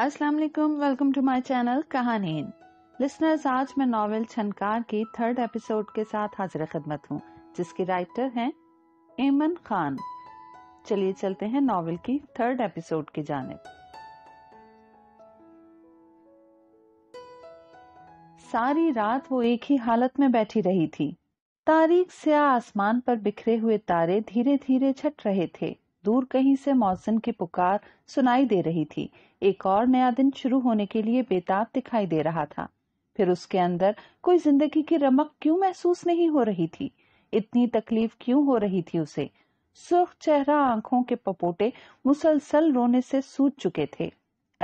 अस्सलाम वालेकुम welcome to my channel कहानीन लिसनर्स आज मैं नावल छनकार की थर्ड एपिसोड के साथ हाजिर खदमत हूँ जिसके राइटर हैं एमन खान चलिए चलते हैं नावल की थर्ड एपिसोड की जाने सारी रात वो एक ही हालत में बैठी रही थी तारीख से आसमान पर बिखरे हुए तारे धीरे धीरे छट रहे थे दूर कहीं से मौसम की पुकार सुनाई दे रही थी एक और नया दिन शुरू होने के लिए बेताब दिखाई दे रहा था फिर उसके अंदर कोई जिंदगी की रमक क्यों महसूस नहीं हो रही थी इतनी तकलीफ क्यों हो रही थी उसे सुर्ख चेहरा आंखों के पपोटे मुसलसल रोने से सूज चुके थे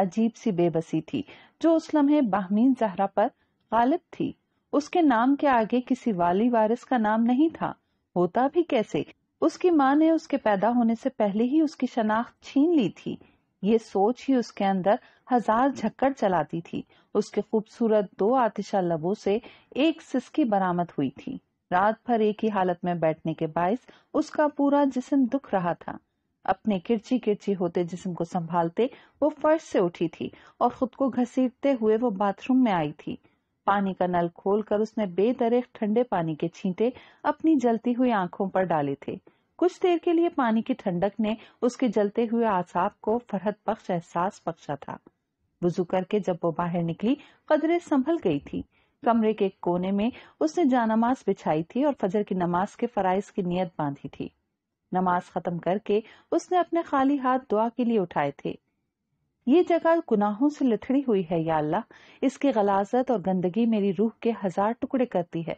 अजीब सी बेबसी थी जो उस लम्हे बाहमीन जहरा पर गालिब थी उसके नाम के आगे किसी वाली वारिस का नाम नहीं था होता भी कैसे उसकी माँ ने उसके पैदा होने से पहले ही उसकी शनाख्त छीन ली थी ये सोच ही उसके अंदर हजार झक्कड़ चलाती थी उसके खूबसूरत दो आतिशा लबों से एक सिस्की बरामद हुई थी रात भर एक ही हालत में बैठने के बायस उसका पूरा जिसम दुख रहा था अपने किरची किरची होते जिसम को संभालते वो फर्श से उठी थी और खुद को घसीटते हुए वो बाथरूम में आई थी पानी का नल खोलकर उसने बेदरेख ठंडे पानी के छींटे अपनी जलती हुई आंखों पर डाले थे कुछ देर के लिए पानी की ठंडक ने उसके जलते हुए आसाब को फरहत बख्श एहसास बख्शा था वजू करके जब वो बाहर निकली कदरे संभल गई थी कमरे के कोने में उसने जानमाज बिछाई थी और फजर की नमाज के फराइज की नीयत बांधी थी नमाज खत्म करके उसने अपने खाली हाथ दुआ के लिए उठाए थे ये जगह गुनाहों से लिथड़ी हुई है या अल्लाह इसकी गलाजत और गंदगी मेरी रूह के हजार टुकड़े करती है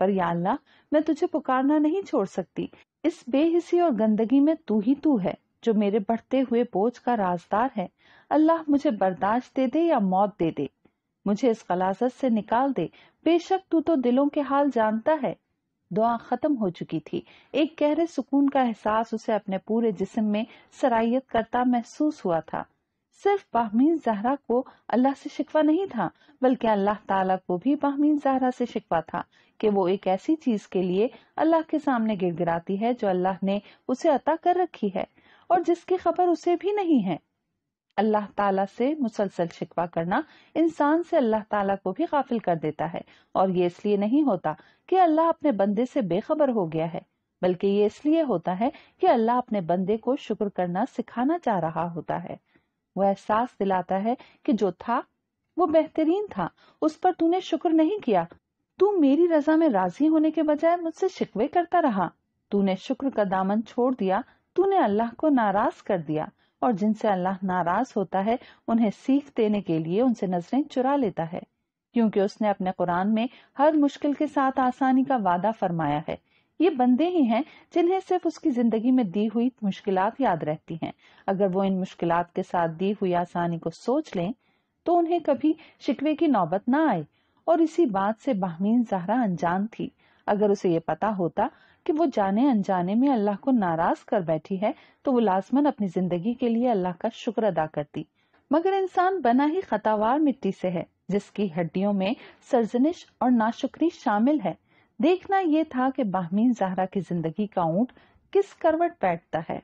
पर या अल्लाह मैं तुझे पुकारना नहीं छोड़ सकती इस बेहिसी और गंदगी में तू ही तू है जो मेरे बढ़ते हुए बोझ का राजदार है अल्लाह मुझे बर्दाश्त दे दे या मौत दे दे मुझे इस गलाजत से निकाल दे बेशक तू तो दिलों के हाल जानता है दुआ खत्म हो चुकी थी एक गहरे सुकून का एहसास उसे अपने पूरे जिस्म में सराहियत करता महसूस हुआ था सिर्फ बाहमीन जहरा को अल्लाह से शिकवा नहीं था बल्कि अल्लाह ताला को भी बाहमीन जहरा से शिकवा था कि वो एक ऐसी चीज के लिए अल्लाह के सामने गिड़गिड़ाती है जो अल्लाह ने उसे अता कर रखी है और जिसकी खबर उसे भी नहीं है अल्लाह ताला से मुसलसल शिकवा करना इंसान से अल्लाह ताला को भी गाफिल कर देता है और ये इसलिए नहीं होता कि अल्लाह अपने बंदे से बेखबर हो गया है बल्कि ये इसलिए होता है कि अल्लाह अपने बंदे को शुक्र करना सिखाना चाह रहा होता है वो एहसास दिलाता है कि जो था वो बेहतरीन था उस पर तूने शुक्र नहीं किया तू मेरी रजा में राजी होने के बजाय मुझसे शिकवे करता रहा तूने शुक्र का दामन छोड़ दिया तूने अल्लाह को नाराज कर दिया और जिनसे अल्लाह नाराज होता है उन्हें सीख देने के लिए उनसे नजरें चुरा लेता है क्योंकि उसने अपने कुरान में हर मुश्किल के साथ आसानी का वादा फरमाया है ये बंदे ही हैं जिन्हें सिर्फ उसकी जिंदगी में दी हुई मुश्किल याद रहती हैं अगर वो इन मुश्किल के साथ दी हुई आसानी को सोच लें तो उन्हें कभी शिकवे की नौबत ना आए और इसी बात से बाहमीन जहरा अनजान थी अगर उसे ये पता होता कि वो जाने अनजाने में अल्लाह को नाराज कर बैठी है तो वो लाजमन अपनी जिंदगी के लिए अल्लाह का शुक्र अदा करती मगर इंसान बना ही खतावार मिट्टी से है जिसकी हड्डियों में सरजनिश और नाशुक्री शामिल है देखना यह था कि बाहमीन जहरा की जिंदगी का ऊंट किस करवट बैठता है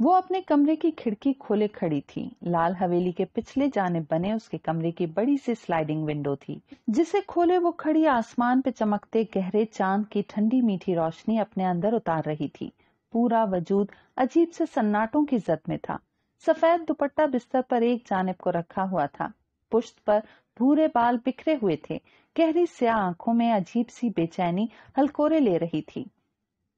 वो अपने कमरे की खिड़की खोले खड़ी थी लाल हवेली के पिछले जाने बने उसके कमरे की बड़ी सी स्लाइडिंग विंडो थी जिसे खोले वो खड़ी आसमान पे चमकते गहरे चांद की ठंडी मीठी रोशनी अपने अंदर उतार रही थी पूरा वजूद अजीब से सन्नाटों की जद में था सफेद दुपट्टा बिस्तर पर एक जानब को रखा हुआ था पुश्त पर भूरे बाल बिखरे हुए थे गहरी स्या आंखों में अजीब सी बेचैनी हलकोरे ले रही थी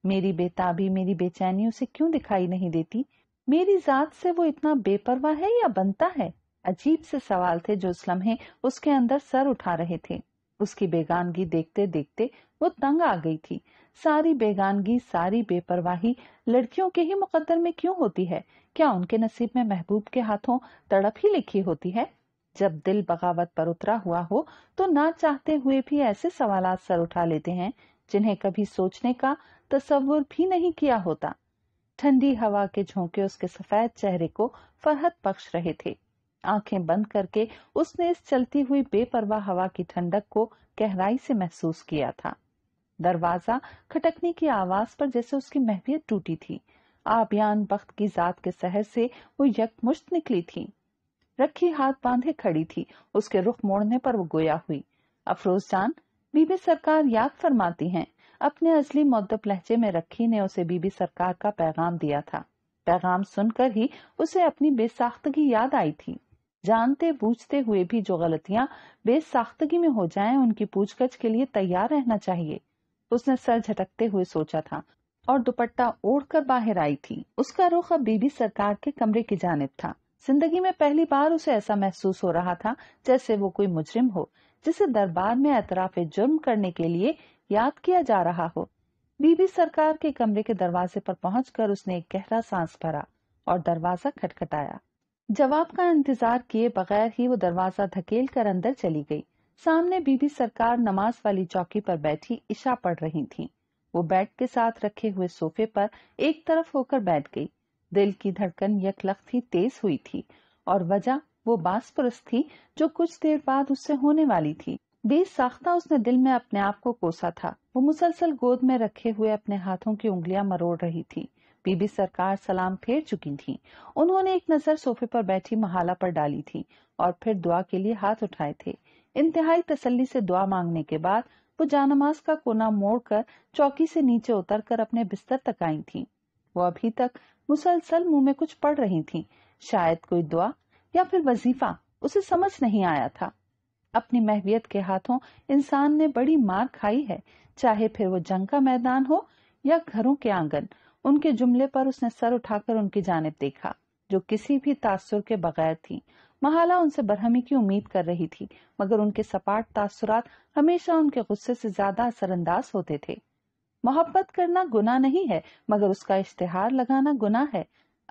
मेरी बेताबी मेरी बेचैनी उसे क्यों दिखाई नहीं देती मेरी जात से वो इतना बेपरवाह है या बनता है अजीब से सवाल थे जो उस लम्हे उसके अंदर सर उठा रहे थे उसकी बेगानगी देखते देखते वो तंग आ गई थी सारी बेगानगी सारी बेपरवाही लड़कियों के ही मुकद्दर में क्यों होती है क्या उनके नसीब में महबूब के हाथों तड़प ही लिखी होती है जब दिल बगावत पर उतरा हुआ हो तो ना चाहते हुए भी ऐसे सवाल सर उठा लेते हैं जिन्हें कभी सोचने का तस्वुर भी नहीं किया होता ठंडी हवा के झोंके उसके सफेद चेहरे को फरहत बख्श रहे थे आंखें बंद करके उसने इस चलती हुई बेपरवाह हवा की ठंडक को गहराई से महसूस किया था दरवाजा खटकने की आवाज पर जैसे उसकी महवियत टूटी थी आबियान वक्त की जात के सहर से वो यकमुश्त निकली थी रखे हाथ बांधे खड़ी थी उसके रुख मोड़ने पर वो गोया हुई अफरोज जान बीबी सरकार याद फरमाती हैं अपने असली मौदब लहजे में रखी ने उसे बीबी सरकार का पैगाम दिया था पैगाम सुनकर ही उसे अपनी बेसाख्तगी याद आई थी जानते बूझते हुए भी जो गलतियां बेसाख्तगी में हो जाएं उनकी पूछगछ के लिए तैयार रहना चाहिए उसने सर झटकते हुए सोचा था और दुपट्टा ओढ़कर बाहर आई थी उसका रुख अब बीबी सरकार के कमरे की जानब था जिंदगी में पहली बार उसे ऐसा महसूस हो रहा था जैसे वो कोई मुजरिम हो जिसे दरबार में एतराफ जुर्म करने के लिए याद किया जा रहा हो बीबी सरकार के कमरे के दरवाजे पर पहुंचकर उसने एक गहरा सांस भरा और दरवाजा खटखटाया जवाब का इंतजार किए बगैर ही वो दरवाजा धकेल कर अंदर चली गई सामने बीबी सरकार नमाज वाली चौकी पर बैठी इशा पढ़ रही थी वो बेड के साथ रखे हुए सोफे पर एक तरफ होकर बैठ गई दिल की धड़कन थी तेज हुई थी और वजह वो बास्पुरस थी जो कुछ देर बाद उससे होने वाली थी साख्ता उसने दिल में अपने आप को कोसा था वो मुसलसल गोद में रखे हुए अपने हाथों की उंगलियां मरोड़ रही थी बीबी सरकार सलाम फेर चुकी थी उन्होंने एक नजर सोफे पर बैठी महाला पर डाली थी और फिर दुआ के लिए हाथ उठाए थे इंतहाई तसल्ली से दुआ मांगने के बाद वो जानमाज का कोना मोड़कर चौकी से नीचे उतरकर अपने बिस्तर तक आई थी वो अभी तक मुसलसल मुंह में कुछ पढ़ रही थीं। शायद कोई दुआ या फिर वजीफा उसे समझ नहीं आया था अपनी महवियत के हाथों इंसान ने बड़ी मार खाई है चाहे फिर वो जंग का मैदान हो या घरों के आंगन उनके जुमले पर उसने सर उठाकर उनकी जानब देखा जो किसी भी तासुर के बगैर थी महाला उनसे बरहमी की उम्मीद कर रही थी मगर उनके सपाट तासुरात हमेशा उनके गुस्से से ज्यादा असरअंदाज होते थे मोहब्बत करना गुना नहीं है मगर उसका इश्तेहार लगाना गुना है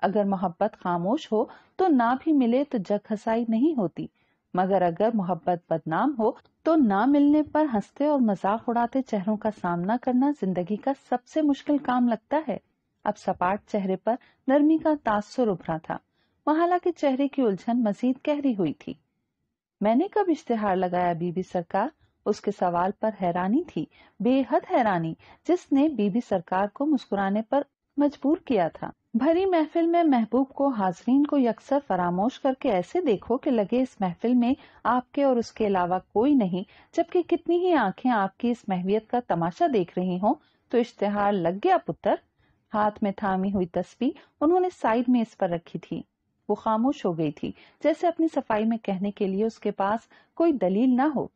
अगर मोहब्बत खामोश हो तो ना भी मिले तो जग हसाई नहीं होती मगर अगर मोहब्बत बदनाम हो तो ना मिलने पर हंसते और मजाक उड़ाते चेहरों का सामना करना जिंदगी का सबसे मुश्किल काम लगता है अब सपाट चेहरे पर नरमी का तासुर उभरा था महाला के चेहरे की उलझन मजीद गहरी हुई थी मैंने कब इश्तेहार लगाया बीबी सरकार उसके सवाल पर हैरानी थी बेहद हैरानी जिसने बीबी सरकार को मुस्कुराने पर मजबूर किया था भरी महफिल में महबूब को हाजरीन को यकसर फरामोश करके ऐसे देखो कि लगे इस महफिल में आपके और उसके अलावा कोई नहीं जबकि कितनी ही आंखें आपकी इस महवियत का तमाशा देख रही हों तो इश्तेहार लग गया पुत्र हाथ में थामी हुई तस्वीर उन्होंने साइड में इस पर रखी थी वो खामोश हो गई थी जैसे अपनी सफाई में कहने के लिए उसके पास कोई दलील ना हो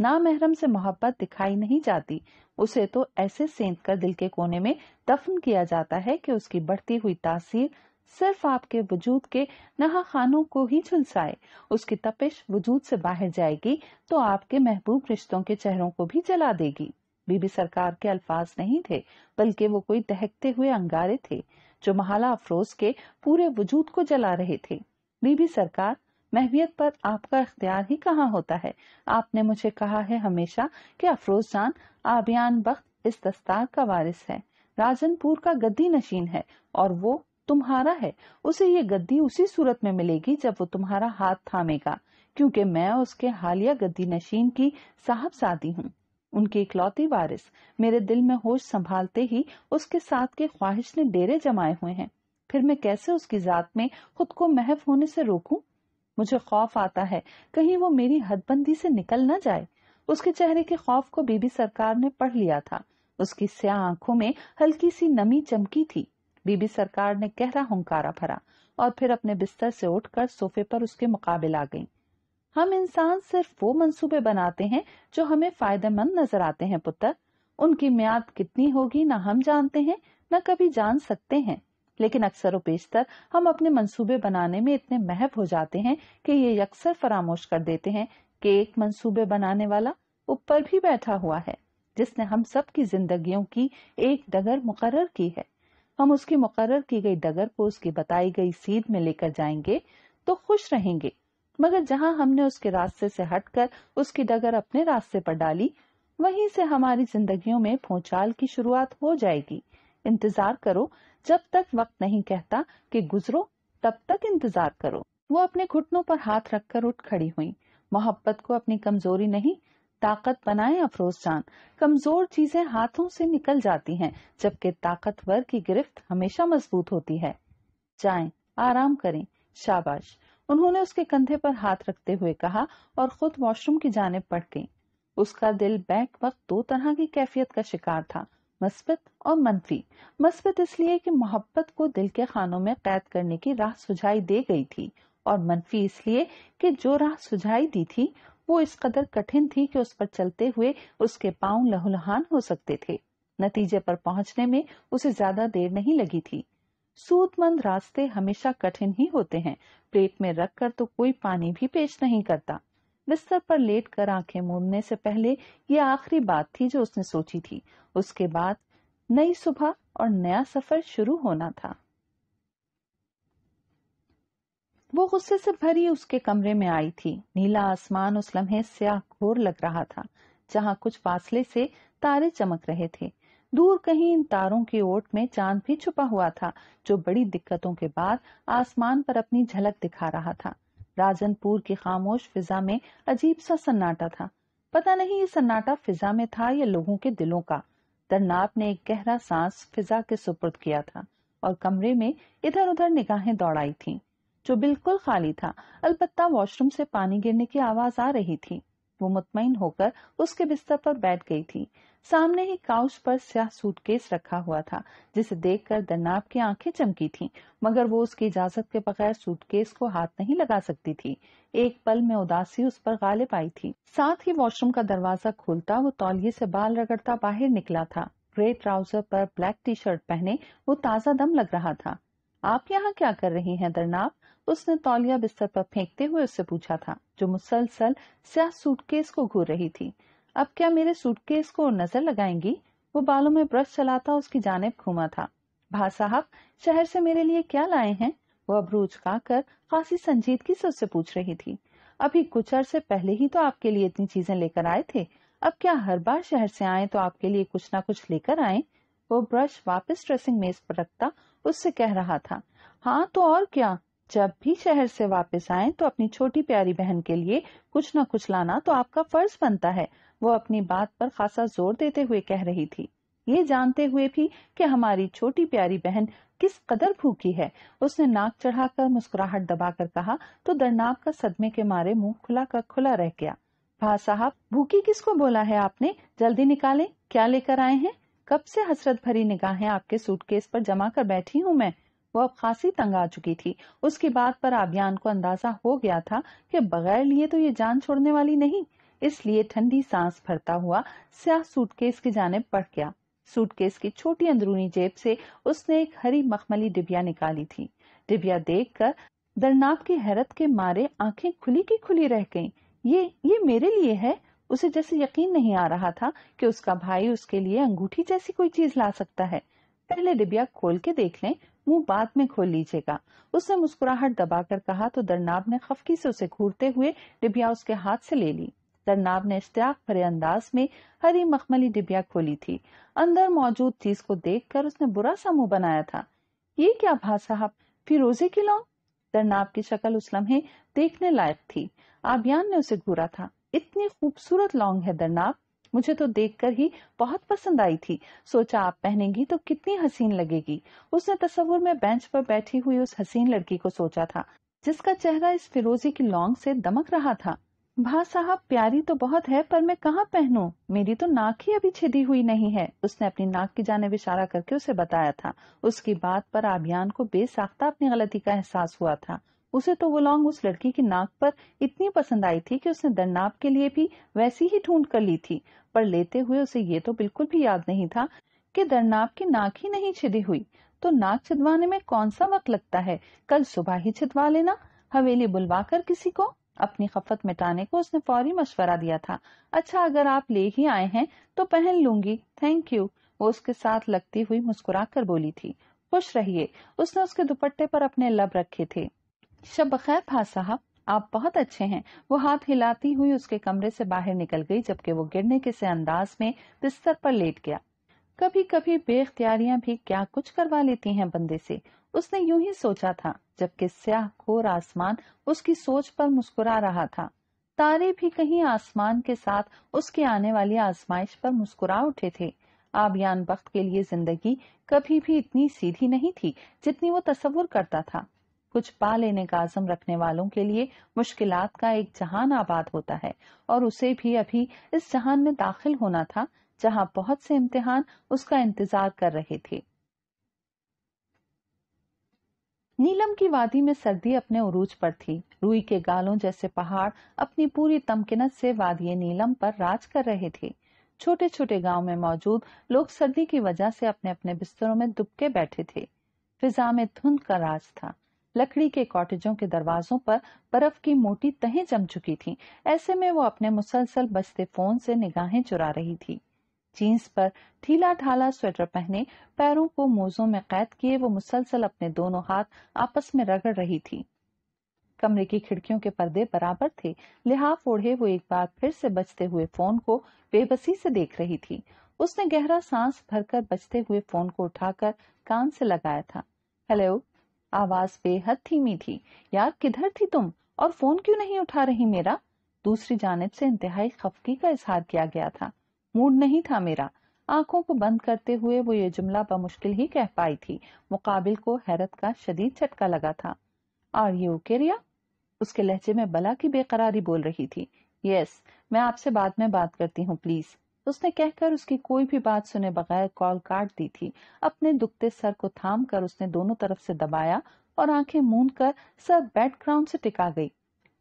ना महरम से मोहब्बत दिखाई नहीं जाती उसे तो ऐसे सेंध कर दिल के कोने में दफन किया जाता है कि उसकी बढ़ती हुई तासीर सिर्फ आपके वजूद के नहा खानों को ही झुलसाए उसकी तपिश वजूद से बाहर जाएगी तो आपके महबूब रिश्तों के चेहरों को भी जला देगी बीबी सरकार के अल्फाज नहीं थे बल्कि वो कोई दहकते हुए अंगारे थे जो महाला अफरोज के पूरे वजूद को जला रहे थे बीबी सरकार महवियत पर आपका अख्तियार ही कहाँ होता है आपने मुझे कहा है हमेशा कि अफरोज जान आबियान बख्त इस दस्तार का वारिस है राजनपुर का गद्दी नशीन है और वो तुम्हारा है उसे ये गद्दी उसी सूरत में मिलेगी जब वो तुम्हारा हाथ थामेगा क्योंकि मैं उसके हालिया गद्दी नशीन की साहबजादी हूँ उनकी इकलौती वारिस मेरे दिल में होश संभालते ही उसके साथ के ख्वाहिश ने डेरे जमाए हुए हैं फिर मैं कैसे उसकी जात में खुद को महफ होने से रोकूं मुझे खौफ आता है कहीं वो मेरी हदबंदी से निकल न जाए उसके चेहरे के खौफ को बीबी सरकार ने पढ़ लिया था उसकी स्या आंखों में हल्की सी नमी चमकी थी बीबी सरकार ने गहरा हंकारा भरा और फिर अपने बिस्तर से उठकर सोफे पर उसके मुकाबले आ गई हम इंसान सिर्फ वो मंसूबे बनाते हैं जो हमें फायदेमंद नजर आते हैं पुत्र उनकी म्याद कितनी होगी ना हम जानते हैं न कभी जान सकते हैं लेकिन अक्सर व बेशतर हम अपने मंसूबे बनाने में इतने महव हो जाते हैं कि ये अक्सर फरामोश कर देते हैं कि एक मंसूबे बनाने वाला ऊपर भी बैठा हुआ है जिसने हम सब की जिंदगियों की एक डगर मुकर की है हम उसकी मुकर की गई डगर को उसकी बताई गई सीध में लेकर जाएंगे तो खुश रहेंगे मगर जहाँ हमने उसके रास्ते से हटकर उसकी डगर अपने रास्ते पर डाली वहीं से हमारी जिंदगियों में भोचाल की शुरुआत हो जाएगी इंतजार करो जब तक वक्त नहीं कहता कि गुजरो तब तक इंतजार करो वो अपने घुटनों पर हाथ रखकर उठ खड़ी हुई मोहब्बत को अपनी कमजोरी नहीं ताकत बनाए अफरोज जान कमजोर चीजें हाथों से निकल जाती हैं जबकि ताकतवर की गिरफ्त हमेशा मजबूत होती है जाए आराम करें शाबाश उन्होंने उसके कंधे पर हाथ रखते हुए कहा और खुद वॉशरूम की जाने पड़ गई उसका दिल बैक वक्त दो तरह की कैफियत का शिकार था मस्बत और मनफी मस्बत इसलिए कि मोहब्बत को दिल के खानों में कैद करने की राह सुझाई दे गई थी और मनफी इसलिए कि जो राह सुझाई दी थी वो इस कदर कठिन थी कि उस पर चलते हुए उसके पांव लहूलहान हो सकते थे नतीजे पर पहुंचने में उसे ज्यादा देर नहीं लगी थी सूदमंद रास्ते हमेशा कठिन ही होते हैं प्लेट में रख कर तो कोई पानी भी पेश नहीं करता बिस्तर पर लेट कर आंखें मूंदने से पहले ये आखिरी बात थी जो उसने सोची थी उसके बाद नई सुबह और नया सफर शुरू होना था वो गुस्से से भरी उसके कमरे में आई थी नीला आसमान उस लम्हे स्याह घोर लग रहा था जहां कुछ फासले से तारे चमक रहे थे दूर कहीं इन तारों की ओट में चांद भी छुपा हुआ था जो बड़ी दिक्कतों के बाद आसमान पर अपनी झलक दिखा रहा था राजनपुर की खामोश फिजा में अजीब सा सन्नाटा था पता नहीं ये सन्नाटा फिजा में था या लोगों के दिलों का तरनाब ने एक गहरा सांस फिजा के सुपुर्द किया था और कमरे में इधर उधर निगाहें दौड़ाई थी जो बिल्कुल खाली था अलबत्ता वॉशरूम से पानी गिरने की आवाज आ रही थी वो मुतमिन होकर उसके बिस्तर पर बैठ गई थी सामने ही काउच पर स्याह सूटकेस रखा हुआ था जिसे देखकर दनाब की आंखें चमकी थीं, मगर वो उसकी इजाजत के बगैर सूटकेस को हाथ नहीं लगा सकती थी एक पल में उदासी उस पर गालिब आई थी साथ ही वॉशरूम का दरवाजा खोलता वो तौलिए से बाल रगड़ता बाहर निकला था ग्रे ट्राउजर पर ब्लैक टी शर्ट पहने वो ताजा दम लग रहा था आप यहाँ क्या कर रही हैं दरनाब उसने तौलिया बिस्तर पर फेंकते हुए उससे पूछा था जो मुसलसल स्याह सूटकेस को घूर रही थी अब क्या मेरे सूटकेस को नजर लगाएंगी वो बालों में ब्रश चलाता उसकी जानेब घूमा था भा साहब शहर से मेरे लिए क्या लाए हैं वो अभ्रू कर खासी संजीत की सोच से पूछ रही थी अभी कुछ अरसे पहले ही तो आपके लिए इतनी चीजें लेकर आए थे अब क्या हर बार शहर से आए तो आपके लिए कुछ ना कुछ लेकर आए वो ब्रश वापस ड्रेसिंग मेज पर रखता उससे कह रहा था हाँ तो और क्या जब भी शहर से वापस आए तो अपनी छोटी प्यारी बहन के लिए कुछ ना कुछ लाना तो आपका फर्ज बनता है वो अपनी बात पर खासा जोर देते हुए कह रही थी ये जानते हुए भी कि हमारी छोटी प्यारी बहन किस कदर भूखी है उसने नाक चढ़ाकर मुस्कुराहट दबाकर कहा तो दरनाक का सदमे के मारे मुंह खुला का खुला रह गया भा साहब भूखी किसको बोला है आपने जल्दी निकाले क्या लेकर आए हैं कब से हसरत भरी निगाहें आपके सूटकेस पर जमा कर बैठी हूँ मैं वो अब खासी तंग आ चुकी थी उसकी बात पर आबियान को अंदाजा हो गया था कि बगैर लिए तो ये जान छोड़ने वाली नहीं इसलिए ठंडी सांस भरता हुआ स्याह सूटकेस की जानब पड़ गया सूटकेस की छोटी अंदरूनी जेब से उसने एक हरी मखमली डिबिया निकाली थी डिबिया देख कर दरनाब की हैरत के मारे आंखें खुली की खुली रह गईं। ये ये मेरे लिए है उसे जैसे यकीन नहीं आ रहा था कि उसका भाई उसके लिए अंगूठी जैसी कोई चीज ला सकता है पहले डिबिया खोल के देख लें मुंह बाद में खोल लीजिएगा उसने मुस्कुराहट दबाकर कहा तो दरनाब ने खफकी से उसे घूरते हुए डिबिया उसके हाथ से ले ली तरनाब ने इश्तियाक भरे अंदाज में हरी मखमली डिबिया खोली थी अंदर मौजूद चीज को देखकर उसने बुरा सा मुंह बनाया था ये क्या भा साहब फिरोजे की लौंग तरनाब की शक्ल उस लम्हे देखने लायक थी आबियान ने उसे घूरा था इतनी खूबसूरत लौंग है दरनाब मुझे तो देखकर ही बहुत पसंद आई थी सोचा आप पहनेंगी तो कितनी हसीन लगेगी उसने तस्वुर में बेंच पर बैठी हुई उस हसीन लड़की को सोचा था जिसका चेहरा इस फिरोजी की लौंग से दमक रहा था भा साहब प्यारी तो बहुत है पर मैं कहाँ पहनूं? मेरी तो नाक ही अभी छिदी हुई नहीं है उसने अपनी नाक की जाने इशारा करके उसे बताया था उसकी बात पर अभियान को बेसाख्ता अपनी गलती का एहसास हुआ था उसे तो वो लॉन्ग उस लड़की की नाक पर इतनी पसंद आई थी कि उसने दरनाप के लिए भी वैसी ही ढूंढ कर ली थी पर लेते हुए उसे ये तो बिल्कुल भी याद नहीं था कि दरनाप की नाक ही नहीं छिदी हुई तो नाक छिदवाने में कौन सा वक्त लगता है कल सुबह ही छिदवा लेना हवेली बुलवा कर किसी को अपनी खपत मिटाने को उसने फौरी मशवरा दिया था अच्छा अगर आप ले ही आए हैं तो पहन लूंगी थैंक यू वो उसके साथ लगती हुई मुस्कुरा कर बोली थी खुश रहिए उसने उसके दुपट्टे पर अपने लब रखे थे शब खैर भा साहब आप बहुत अच्छे हैं वो हाथ हिलाती हुई उसके कमरे से बाहर निकल गई जबकि वो गिरने के से अंदाज में बिस्तर पर लेट गया कभी कभी बेख्तियारियां भी क्या कुछ करवा लेती हैं बंदे से उसने यूं ही सोचा था जबकि स्याह घोर आसमान उसकी सोच पर मुस्कुरा रहा था तारे भी कहीं आसमान के साथ उसके आने वाली आजमाइश पर मुस्कुरा उठे थे आबियान वक्त के लिए जिंदगी कभी भी इतनी सीधी नहीं थी जितनी वो तस्वुर करता था कुछ पा लेने का आजम रखने वालों के लिए मुश्किलात का एक जहान आबाद होता है और उसे भी अभी इस जहान में दाखिल होना था जहां बहुत से इम्तिहान उसका इंतजार कर रहे थे नीलम की वादी में सर्दी अपने उरूज पर थी रूई के गालों जैसे पहाड़ अपनी पूरी तमकिनत से वादिय नीलम पर राज कर रहे थे छोटे छोटे गांव में मौजूद लोग सर्दी की वजह से अपने अपने बिस्तरों में दुबके बैठे थे फिजा में धुंध का राज था लकड़ी के कॉटेजों के दरवाजों पर बर्फ की मोटी तहें जम चुकी थी ऐसे में वो अपने मुसलसल बजते फोन से निगाहें चुरा रही थी जीन्स पर ढीला ढाला स्वेटर पहने पैरों को मोजों में कैद किए वो मुसलसल अपने दोनों हाथ आपस में रगड़ रही थी कमरे की खिड़कियों के पर्दे बराबर थे लिहाफ ओढ़े वो एक बार फिर से बचते हुए फोन को बेबसी से देख रही थी उसने गहरा सांस भरकर बचते हुए फोन को उठाकर कान से लगाया था हेलो आवाज बेहद धीमी थी यार किधर थी तुम और फोन क्यों नहीं उठा रही मेरा दूसरी जानब से इंतहाई खफकी का इजहार किया गया था मूड नहीं था मेरा आंखों को बंद करते हुए वो ये जुमला बमुश्किल ही कह पाई थी मुकाबिल को हैरत का शदीद झटका लगा था और ये ओकेरिया उसके लहजे में बला की बेकरारी बोल रही थी यस मैं आपसे बाद में बात करती हूँ प्लीज उसने कहकर उसकी कोई भी बात सुने बगैर कॉल काट दी थी अपने दुखते सर को थाम कर उसने दोनों तरफ से दबाया और आंखें मूंद कर सर बैकग्राउंड से टिका गई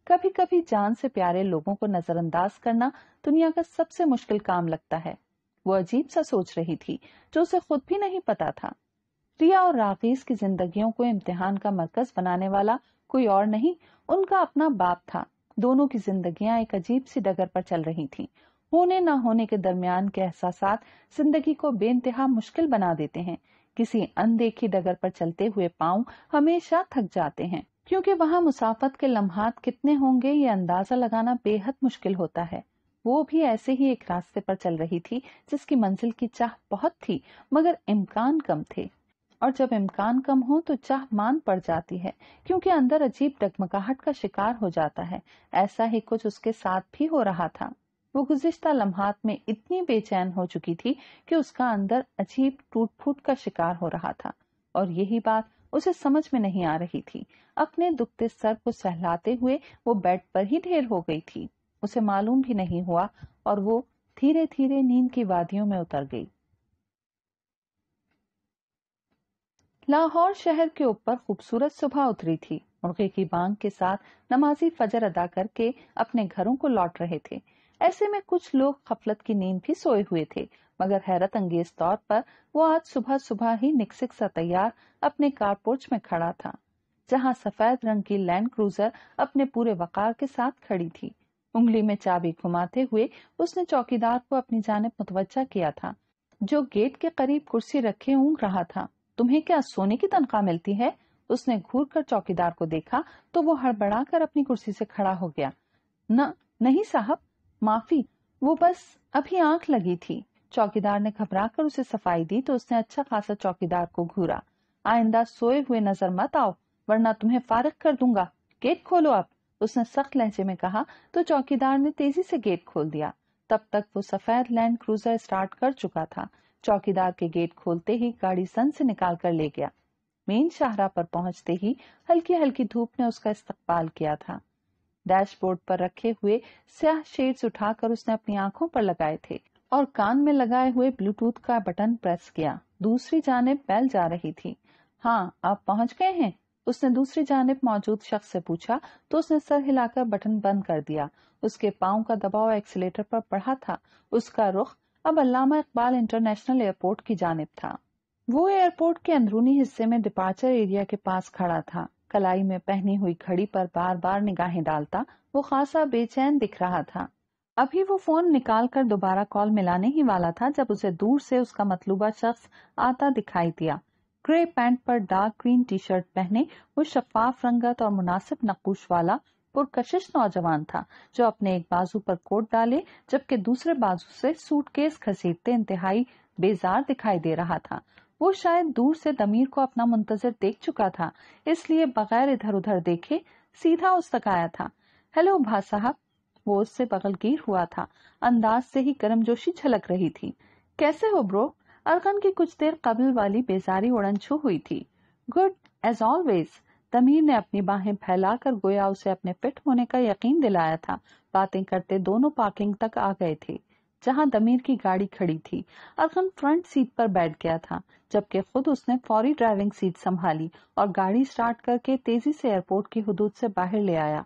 कभी कभी जान से प्यारे लोगों को नजरअंदाज करना दुनिया का सबसे मुश्किल काम लगता है वो अजीब सा सोच रही थी जो उसे खुद भी नहीं पता था रिया और राकेश की जिंदगियों को इम्तिहान का मरकज बनाने वाला कोई और नहीं उनका अपना बाप था दोनों की जिंदगियां एक अजीब सी डगर पर चल रही थी होने न होने के दरमियान के एहसास जिंदगी को बेनतहा मुश्किल बना देते हैं किसी अनदेखी डगर पर चलते हुए पाँव हमेशा थक जाते हैं क्योंकि वहां मुसाफत के लम्हात कितने होंगे ये अंदाज़ा लगाना बेहद मुश्किल होता है वो भी ऐसे ही एक रास्ते पर चल रही थी जिसकी मंजिल की चाह बहुत थी मगर इम्कान कम थे और जब इम्कान कम हो तो चाह मान पड़ जाती है क्योंकि अंदर अजीब डगमगाहट का शिकार हो जाता है ऐसा ही कुछ उसके साथ भी हो रहा था वो गुजश्ता लम्हात में इतनी बेचैन हो चुकी थी कि उसका अंदर अजीब टूट फूट का शिकार हो रहा था और यही बात उसे समझ में नहीं आ रही थी अपने दुखते सर को सहलाते हुए वो बेड पर ही ढेर हो गई थी उसे मालूम भी नहीं हुआ और वो धीरे धीरे नींद की वादियों में उतर गई लाहौर शहर के ऊपर खूबसूरत सुबह उतरी थी मुर्गे की बांग के साथ नमाजी फजर अदा करके अपने घरों को लौट रहे थे ऐसे में कुछ लोग खफलत की नींद भी सोए हुए थे मगर हैरत अंगेज तौर पर वो आज सुबह सुबह ही निकसिक सा तैयार अपने कारपोर्च में खड़ा था जहां सफेद रंग की लैंड क्रूजर अपने पूरे वकार के साथ खड़ी थी उंगली में चाबी घुमाते हुए उसने चौकीदार को अपनी जानब मुतवजा किया था जो गेट के करीब कुर्सी रखे ऊँग रहा था तुम्हें क्या सोने की तनख्वाह मिलती है उसने घूर कर चौकीदार को देखा तो वो हड़बड़ा कर अपनी कुर्सी से खड़ा हो गया न नहीं साहब माफी वो बस अभी आंख लगी थी चौकीदार ने घबरा कर उसे सफाई दी तो उसने अच्छा खासा चौकीदार को घूरा आइंदा सोए हुए नजर मत आओ वरना तुम्हें फारक कर दूंगा गेट खोलो आप उसने सख्त लहजे में कहा तो चौकीदार ने तेजी से गेट खोल दिया तब तक वो सफेद लैंड क्रूजर स्टार्ट कर चुका था चौकीदार के गेट खोलते ही गाड़ी सन से निकाल कर ले गया मेन शाहरा पर पहुंचते ही हल्की हल्की धूप ने उसका इस्तकबाल किया था डैशबोर्ड पर रखे हुए स्याह शेड्स उठाकर उसने अपनी आंखों पर लगाए थे और कान में लगाए हुए ब्लूटूथ का बटन प्रेस किया दूसरी जानब बैल जा रही थी हाँ आप पहुंच गए हैं उसने दूसरी जानब मौजूद शख्स से पूछा तो उसने सर हिलाकर बटन बंद कर दिया उसके पाँव का दबाव एक्सीटर पर पड़ा था उसका रुख अब अलामा इकबाल इंटरनेशनल एयरपोर्ट की जानब था वो एयरपोर्ट के अंदरूनी हिस्से में डिपार्चर एरिया के पास खड़ा था कलाई में पहनी हुई घड़ी पर बार बार निगाहें डालता वो खासा बेचैन दिख रहा था अभी वो फोन निकाल कर दोबारा कॉल मिलाने ही वाला था जब उसे दूर से उसका मतलूबा शख्स आता दिखाई दिया ग्रे पैंट पर डार्क ग्रीन टी शर्ट पहने वो शफाफ रंगत और मुनासिब नक्श वाला पुरकशिश नौजवान था जो अपने एक बाजू पर कोट डाले जबकि दूसरे बाजू से सूटकेस घसीटते इंतहाई बेजार दिखाई दे रहा था वो शायद दूर से दमीर को अपना मुंतजर देख चुका था इसलिए बगैर इधर उधर देखे सीधा उस तक आया था हेलो भा साहब उससे बगल बगलगीर हुआ था अंदाज से ही गर्मजोशी झलक रही थी कैसे हो ब्रो अरकन की कुछ देर कबल वाली बेजारी उड़न छू हुई थी गुड एज ऑलवेज तमीर ने अपनी बाहें फैलाकर गोया उसे अपने फिट होने का यकीन दिलाया था बातें करते दोनों पार्किंग तक आ गए थे जहां दमीर की गाड़ी खड़ी थी अरकन फ्रंट सीट पर बैठ गया था जबकि खुद उसने फौरी ड्राइविंग सीट संभाली और गाड़ी स्टार्ट करके तेजी से एयरपोर्ट की हदूद से बाहर ले आया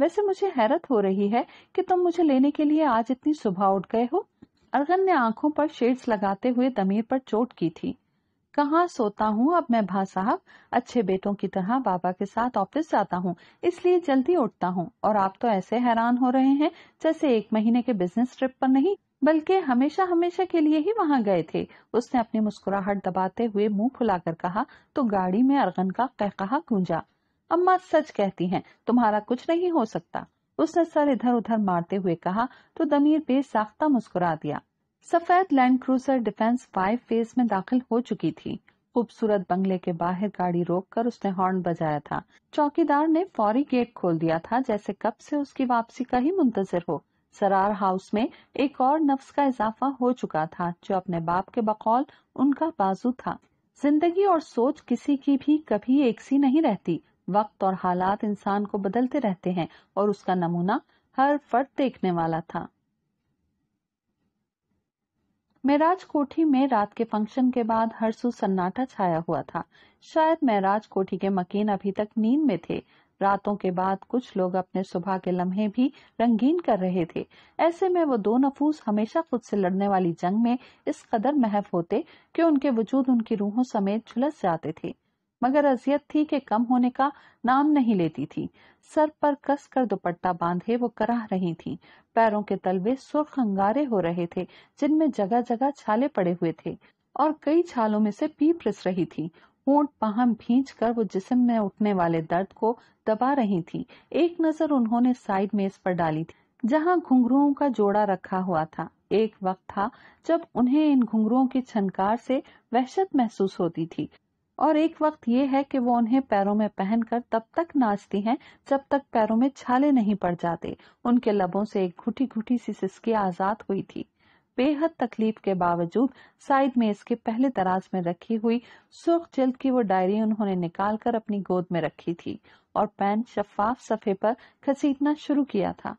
वैसे मुझे हैरत हो रही है कि तुम मुझे लेने के लिए आज इतनी सुबह उठ गए हो अर्गन ने आंखों पर शेड्स लगाते हुए दमीर पर चोट की थी कहाँ सोता हूँ अब मैं भा साहब अच्छे बेटों की तरह बाबा के साथ ऑफिस जाता हूँ इसलिए जल्दी उठता हूँ और आप तो ऐसे हैरान हो रहे हैं जैसे एक महीने के बिजनेस ट्रिप पर नहीं बल्कि हमेशा हमेशा के लिए ही वहाँ गए थे उसने अपनी मुस्कुराहट दबाते हुए मुंह फुलाकर कहा तो गाड़ी में अर्गन का कहकहा गूंजा अम्मा सच कहती हैं तुम्हारा कुछ नहीं हो सकता उसने सर इधर उधर मारते हुए कहा तो दमीर बेसाख्ता मुस्कुरा दिया सफेद Land Cruiser defence five phase में दाखिल हो चुकी थी खूबसूरत बंगले के बाहर गाड़ी रोककर उसने हॉर्न बजाया था चौकीदार ने फौरी गेट खोल दिया था जैसे कब से उसकी वापसी का ही मुंतजर हो सरार हाउस में एक और नफ्स का इजाफा हो चुका था जो अपने बाप के बकौल उनका बाजू था जिंदगी और सोच किसी की भी कभी एक सी नहीं रहती वक्त और हालात इंसान को बदलते रहते हैं और उसका नमूना हर फर्द देखने वाला था मेराज कोठी में रात के फंक्शन के बाद हर सु सन्नाटा छाया हुआ था शायद मेराज कोठी के मकीन अभी तक नींद में थे रातों के बाद कुछ लोग अपने सुबह के लम्हे भी रंगीन कर रहे थे ऐसे में वो दो नफूस हमेशा खुद से लड़ने वाली जंग में इस कदर महफ होते कि उनके वजूद उनकी रूहों समेत झुलस जाते थे मगर अजियत थी कि कम होने का नाम नहीं लेती थी सर पर कस कर दुपट्टा बांधे वो कराह रही थी पैरों के तलवे सुर्ख अंगारे हो रहे थे जिनमें जगह जगह छाले पड़े हुए थे और कई छालों में से पीप रिस रही थी ऊट पहम भींच कर वो जिसम में उठने वाले दर्द को दबा रही थी एक नजर उन्होंने साइड मेज पर डाली थी जहाँ घुंघरुओं का जोड़ा रखा हुआ था एक वक्त था जब उन्हें इन घुघरुओं की छनकार से वहशत महसूस होती थी और एक वक्त ये है कि वो उन्हें पैरों में पहनकर तब तक नाचती हैं जब तक पैरों में छाले नहीं पड़ जाते उनके लबों से एक घुटी घुटी सी सिसकी आजाद हुई थी बेहद तकलीफ के बावजूद साइड में इसके पहले तराज में रखी हुई सुर्ख जल्द की वो डायरी उन्होंने निकालकर अपनी गोद में रखी थी और पेन शफाफ सफे पर खसीटना शुरू किया था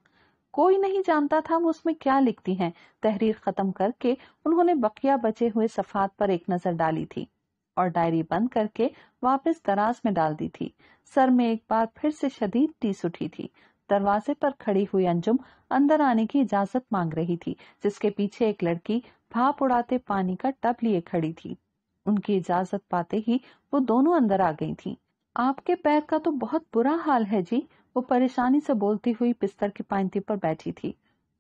कोई नहीं जानता था वो उसमें क्या लिखती हैं। तहरीर खत्म करके उन्होंने बकिया बचे हुए सफात पर एक नजर डाली थी और डायरी बंद करके वापस दराज में डाल दी थी सर में एक बार फिर से शदीद टीस उठी थी दरवाजे पर खड़ी हुई अंजुम अंदर आने की इजाजत मांग रही थी जिसके पीछे एक लड़की भाप उड़ाते पानी का टब लिए खड़ी थी उनकी इजाजत पाते ही वो दोनों अंदर आ गई थी आपके पैर का तो बहुत बुरा हाल है जी वो परेशानी से बोलती हुई बिस्तर की पाइंती पर बैठी थी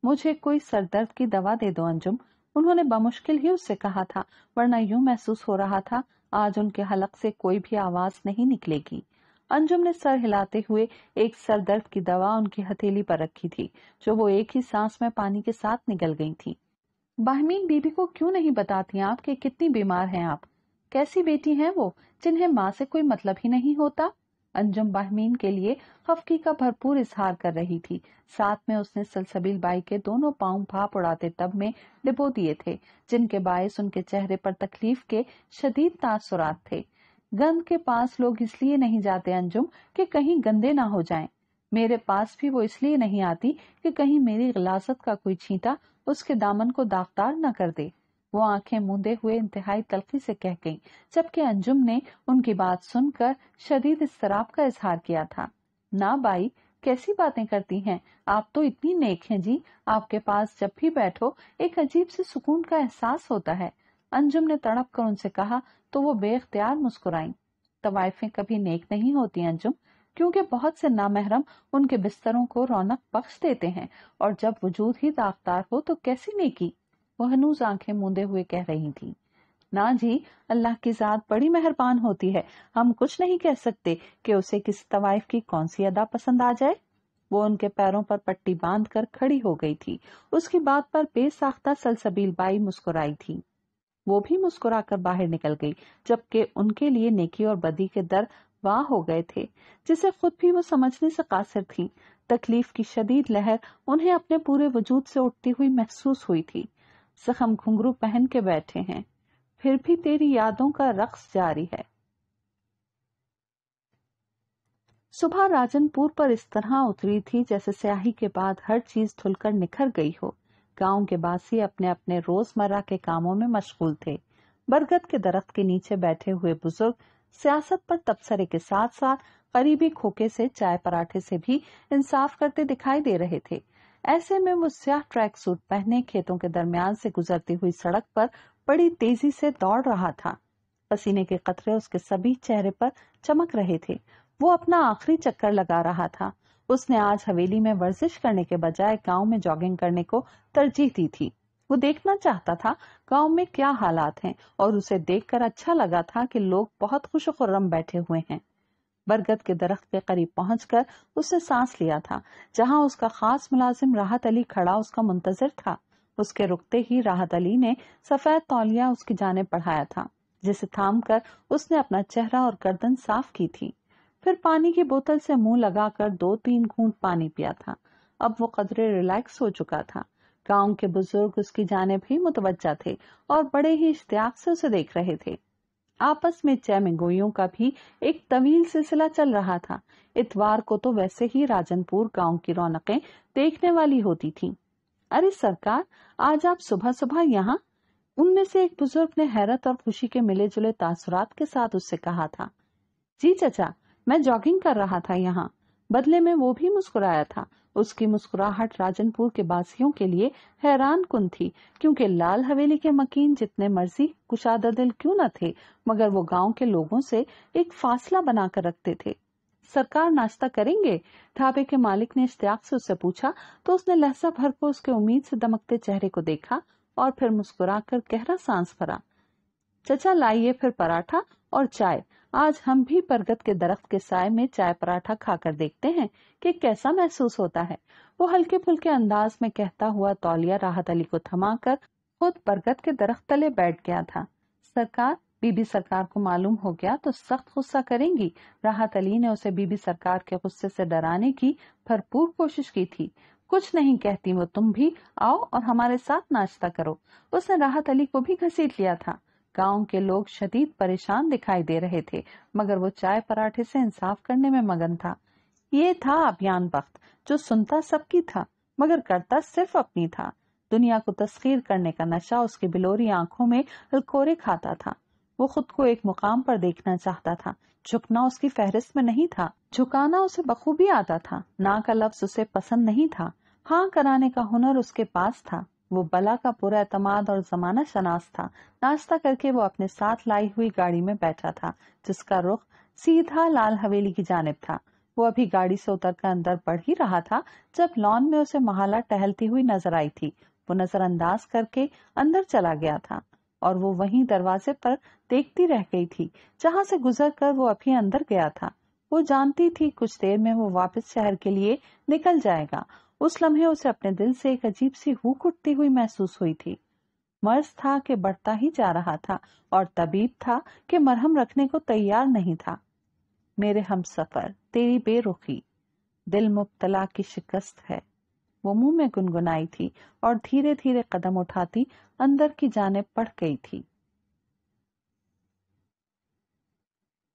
मुझे कोई सरदर्द की दवा दे दो अंजुम उन्होंने बमुश्किल ही उससे कहा था वरना यूं महसूस हो रहा था आज उनके हलक से कोई भी आवाज नहीं निकलेगी अंजुम ने सर हिलाते हुए एक सर दर्द की दवा उनकी हथेली पर रखी थी जो वो एक ही सांस में पानी के साथ निकल गई थी बाहमीन बीबी को क्यों नहीं बताती आप कि कितनी बीमार हैं आप कैसी बेटी हैं वो जिन्हें माँ से कोई मतलब ही नहीं होता अंजुम बाहमीन के लिए हफकी का भरपूर इजहार कर रही थी साथ में उसने सलसबील बाई के दोनों पांव भाप उड़ाते तब में डिबो दिए थे जिनके बायस उनके चेहरे पर तकलीफ के शदीद तासुरात थे गंद के पास लोग इसलिए नहीं जाते अंजुम कि कहीं गंदे ना हो जाएं। मेरे पास भी वो इसलिए नहीं आती कि कहीं मेरी गलासत का कोई छींटा उसके दामन को दागदार न कर दे वो आंखें मूंदे हुए इंतहाई तलखी से कह गई जबकि अंजुम ने उनकी बात सुनकर शदीद शराब का इजहार किया था ना बाई कैसी बातें करती हैं आप तो इतनी नेक हैं जी आपके पास जब भी बैठो एक अजीब से सुकून का एहसास होता है अंजुम ने तड़प कर उनसे कहा तो वो बेख्तियार मुस्कुराई तवाइफे कभी नेक नहीं होती अंजुम क्योंकि बहुत से नामहरम उनके बिस्तरों को रौनक बख्श देते हैं और जब वजूद ही दागदार हो तो कैसी नेकी वह हनूस आंखें मूंदे हुए कह रही थी ना जी अल्लाह की जात बड़ी मेहरबान होती है हम कुछ नहीं कह सकते कि उसे किस तवाइफ की कौन सी अदा पसंद आ जाए वो उनके पैरों पर पट्टी बांध कर खड़ी हो गई थी उसकी बात पर बेसाख्ता सलसबील बाई मुस्कुराई थी वो भी मुस्कुराकर बाहर निकल गई जबकि उनके लिए नेकी और बदी के दर वाह हो गए थे जिसे खुद भी वो समझने से कासिर थी तकलीफ की शदीद लहर उन्हें अपने पूरे वजूद से उठती हुई महसूस हुई थी जख्म घुंघरू पहन के बैठे हैं फिर भी तेरी यादों का रक्स जारी है सुबह राजनपुर पर इस तरह उतरी थी जैसे स्याही के बाद हर चीज धुलकर निखर गई हो गांव के बासी अपने अपने रोजमर्रा के कामों में मशगूल थे बरगद के दरख्त के नीचे बैठे हुए बुजुर्ग सियासत पर तबसरे के साथ साथ करीबी खोखे से चाय पराठे से भी इंसाफ करते दिखाई दे रहे थे ऐसे में वो स्याह ट्रैक सूट पहने खेतों के दरमियान से गुजरती हुई सड़क पर बड़ी तेजी से दौड़ रहा था पसीने के कतरे उसके सभी चेहरे पर चमक रहे थे वो अपना आखिरी चक्कर लगा रहा था उसने आज हवेली में वर्जिश करने के बजाय गांव में जॉगिंग करने को तरजीह दी थी वो देखना चाहता था गांव में क्या हालात हैं और उसे देखकर अच्छा लगा था कि लोग बहुत खुश खुर्रम बैठे हुए हैं बरगद के दरख्त के करीब पहुंचकर उसने सांस लिया था जहां उसका खास मुलाजिम राहत अली खड़ा उसका मुंतजर था उसके रुकते ही राहत अली ने सफेद तौलिया उसकी जाने पढ़ाया था जिसे थाम कर उसने अपना चेहरा और गर्दन साफ की थी फिर पानी की बोतल से मुंह लगाकर दो तीन घूंट पानी पिया था अब वो कदरे रिलैक्स हो चुका था गांव के बुजुर्ग उसकी जाने भी मुतवजा थे और बड़े ही इश्तियाक से उसे देख रहे थे आपस में चैमिगोइयों का भी एक तवील सिलसिला चल रहा था इतवार को तो वैसे ही राजनपुर गांव की रौनकें देखने वाली होती थीं। अरे सरकार आज आप सुबह सुबह यहाँ उनमें से एक बुजुर्ग ने हैरत और खुशी के मिले जुले तासुरात के साथ उससे कहा था जी चचा मैं जॉगिंग कर रहा था यहाँ बदले में वो भी मुस्कुराया था उसकी मुस्कुराहट राजनपुर के बासियों के लिए हैरान कुन थी क्योंकि लाल हवेली के मकीन जितने मर्जी कुशादा दिल क्यों न थे मगर वो गांव के लोगों से एक फासला बनाकर रखते थे सरकार नाश्ता करेंगे ढाबे के मालिक ने इश्तियाक से उससे पूछा तो उसने लहसा भर को उसके उम्मीद से दमकते चेहरे को देखा और फिर मुस्कुराकर गहरा सांस भरा चचा लाइए फिर पराठा और चाय आज हम भी बरगद के दरख्त के साय में चाय पराठा खाकर देखते हैं कि कैसा महसूस होता है वो हल्के फुल्के अंदाज में कहता हुआ तौलिया राहत अली को थमाकर खुद बरगद के दरख्त तले बैठ गया था सरकार बीबी सरकार को मालूम हो गया तो सख्त गुस्सा करेंगी राहत अली ने उसे बीबी सरकार के गुस्से से डराने की भरपूर कोशिश की थी कुछ नहीं कहती वो तुम भी आओ और हमारे साथ नाश्ता करो उसने राहत अली को भी घसीट लिया था गांव के लोग शदीद परेशान दिखाई दे रहे थे मगर वो चाय पराठे से इंसाफ करने में मगन था ये था अभियान वक्त जो सुनता सबकी था मगर करता सिर्फ अपनी था दुनिया को तस्खीर करने का नशा उसके बिलोरी आंखों में अलकोरे खाता था वो खुद को एक मुकाम पर देखना चाहता था झुकना उसकी फहरिस्त में नहीं था झुकाना उसे बखूबी आता था ना का लफ्ज उसे पसंद नहीं था हाँ कराने का हुनर उसके पास था वो बला का पूरा अतमाद और जमाना शनास था नाश्ता करके वो अपने साथ लाई हुई गाड़ी में बैठा था जिसका रुख सीधा लाल हवेली की जानब था वो अभी गाड़ी से उतर कर अंदर बढ़ ही रहा था जब लॉन में उसे महाला टहलती हुई नजर आई थी वो नजरअंदाज करके अंदर चला गया था और वो वहीं दरवाजे पर देखती रह गई थी जहां से गुजर कर वो अभी अंदर गया था वो जानती थी कुछ देर में वो वापस शहर के लिए निकल जाएगा उस लम्हे उसे अपने दिल से एक अजीब सी हुक उठती हुई महसूस हुई थी मर्ज था कि बढ़ता ही जा रहा था और तबीब था कि मरहम रखने को तैयार नहीं था मेरे हम सफर तेरी बेरुखी दिल मुबतला की शिकस्त है वो मुंह में गुनगुनाई थी और धीरे धीरे कदम उठाती अंदर की जाने पड़ गई थी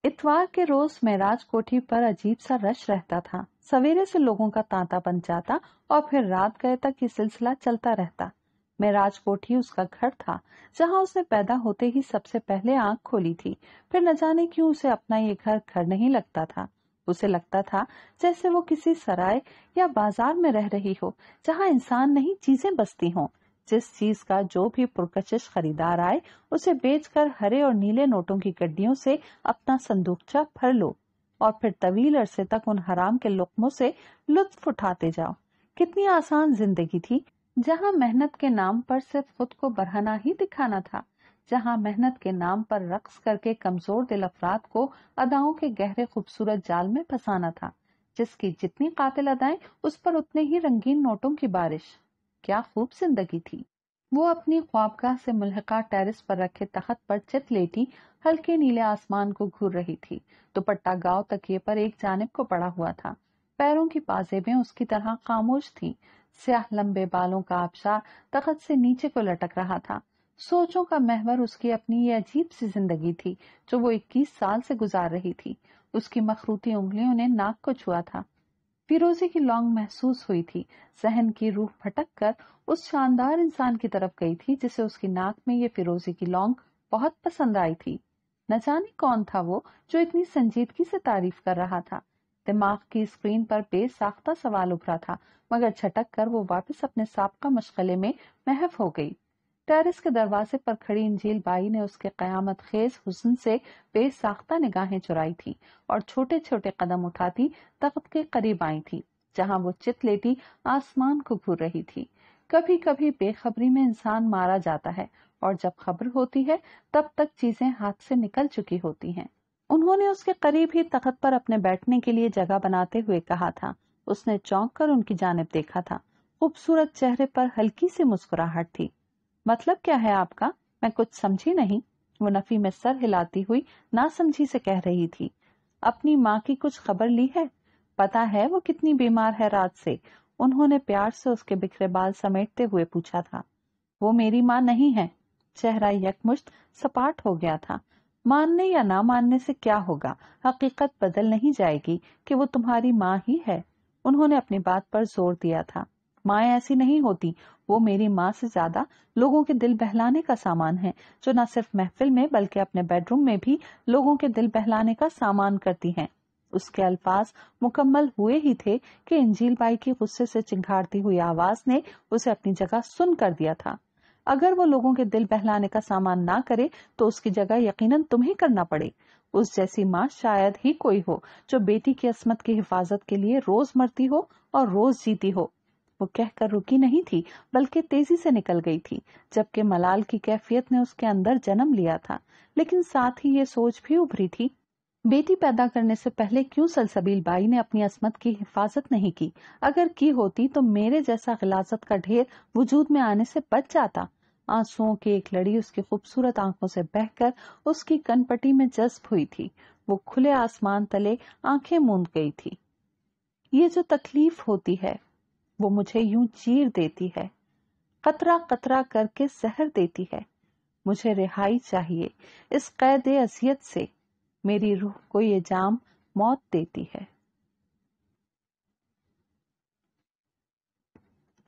इतवार के रोज मेराज कोठी पर अजीब सा रश रहता था सवेरे से लोगों का तांता बन जाता और फिर रात गए तक ये सिलसिला चलता रहता मैं राजकोट ही उसका घर था जहाँ उसने पैदा होते ही सबसे पहले आंख खोली थी फिर न जाने क्यों उसे अपना ये घर घर नहीं लगता था उसे लगता था जैसे वो किसी सराय या बाजार में रह रही हो जहाँ इंसान नहीं चीजें बसती हों जिस चीज का जो भी पुरकशिश खरीदार आए उसे बेचकर हरे और नीले नोटों की गड्डियों से अपना संदूकचा भर लो और फिर तवील अरसे तक उन हराम के लुकमों से लुत्फ उठाते जाओ कितनी आसान जिंदगी थी जहाँ मेहनत के नाम पर सिर्फ खुद को बढ़ाना ही दिखाना था जहाँ मेहनत के नाम पर रक्स करके कमजोर दिल अफराद को अदाओं के गहरे खूबसूरत जाल में फंसाना था जिसकी जितनी कातिल अदाएं उस पर उतने ही रंगीन नोटों की बारिश क्या खूब जिंदगी थी वो अपनी ख्वाबगाह से मुलहका टेरिस पर रखे तखत पर चित लेटी हल्के नीले आसमान को घूर रही थी दुपट्टा तो गांव तकिए पर एक जानब को पड़ा हुआ था पैरों की पाजेबें उसकी तरह खामोश थी स्याह लंबे बालों का आबशार तखत से नीचे को लटक रहा था सोचों का महवर उसकी अपनी ये अजीब सी जिंदगी थी जो वो इक्कीस साल से गुजार रही थी उसकी मखरूती उंगलियों ने नाक को छुआ था फिरोजे की लॉन्ग महसूस हुई थी सहन की रूह भटक कर उस शानदार इंसान की तरफ गई थी जिसे उसकी नाक में ये फिरोजे की लॉन्ग बहुत पसंद आई थी न जाने कौन था वो जो इतनी संजीदगी से तारीफ कर रहा था दिमाग की स्क्रीन पर बेसाख्ता सवाल उभरा था मगर झटक कर वो वापस अपने सबका का में महफ हो गई टेरिस के दरवाजे पर खड़ी इंजील बाई ने उसके कयामत खेज हुसन से बेसाख्ता निगाहें चुराई थी और छोटे छोटे कदम उठाती तख्त के करीब आई थी जहां वो चित लेटी आसमान को घूर रही थी कभी कभी बेखबरी में इंसान मारा जाता है और जब खबर होती है तब तक चीजें हाथ से निकल चुकी होती हैं उन्होंने उसके करीब ही तखत पर अपने बैठने के लिए जगह बनाते हुए कहा था उसने चौंक कर उनकी जानब देखा था खूबसूरत चेहरे पर हल्की सी मुस्कुराहट थी मतलब क्या है आपका मैं कुछ समझी नहीं वो नफी में सर हिलाती हुई ना समझी से कह रही थी अपनी माँ की कुछ खबर ली है पता है वो कितनी बीमार है रात से उन्होंने प्यार से उसके बिखरे बाल समेटते हुए पूछा था वो मेरी माँ नहीं है चेहरा यकमुश्त सपाट हो गया था मानने या ना मानने से क्या होगा हकीकत बदल नहीं जाएगी कि वो तुम्हारी माँ ही है उन्होंने अपनी बात पर जोर दिया था माए ऐसी नहीं होती वो मेरी माँ से ज्यादा लोगों के दिल बहलाने का सामान है जो न सिर्फ महफिल में बल्कि अपने बेडरूम में भी लोगों के दिल बहलाने का सामान करती हैं उसके अल्फाज मुकम्मल हुए ही थे कि इंजील बाई की गुस्से से चिंगारती हुई आवाज ने उसे अपनी जगह सुन कर दिया था अगर वो लोगों के दिल बहलाने का सामान ना करे तो उसकी जगह यकीनन तुम्हें करना पड़े उस जैसी माँ शायद ही कोई हो जो बेटी की असमत की हिफाजत के लिए रोज मरती हो और रोज जीती हो वो कहकर रुकी नहीं थी बल्कि तेजी से निकल गई थी जबकि मलाल की कैफियत ने उसके अंदर जन्म लिया था लेकिन साथ ही ये सोच भी उभरी थी बेटी पैदा करने से पहले क्यों सलसबील बाई ने अपनी असमत की हिफाजत नहीं की अगर की होती तो मेरे जैसा गिलासत का ढेर वजूद में आने से बच जाता आंसुओं की एक लड़ी उसकी खूबसूरत आंखों से बहकर उसकी कनपटी में जस्ब हुई थी वो खुले आसमान तले आंखें मूंद गई थी ये जो तकलीफ होती है वो मुझे यूं चीर देती है कतरा कतरा करके जहर देती है मुझे रिहाई चाहिए इस कैद असियत से मेरी रूह को ये जाम मौत देती है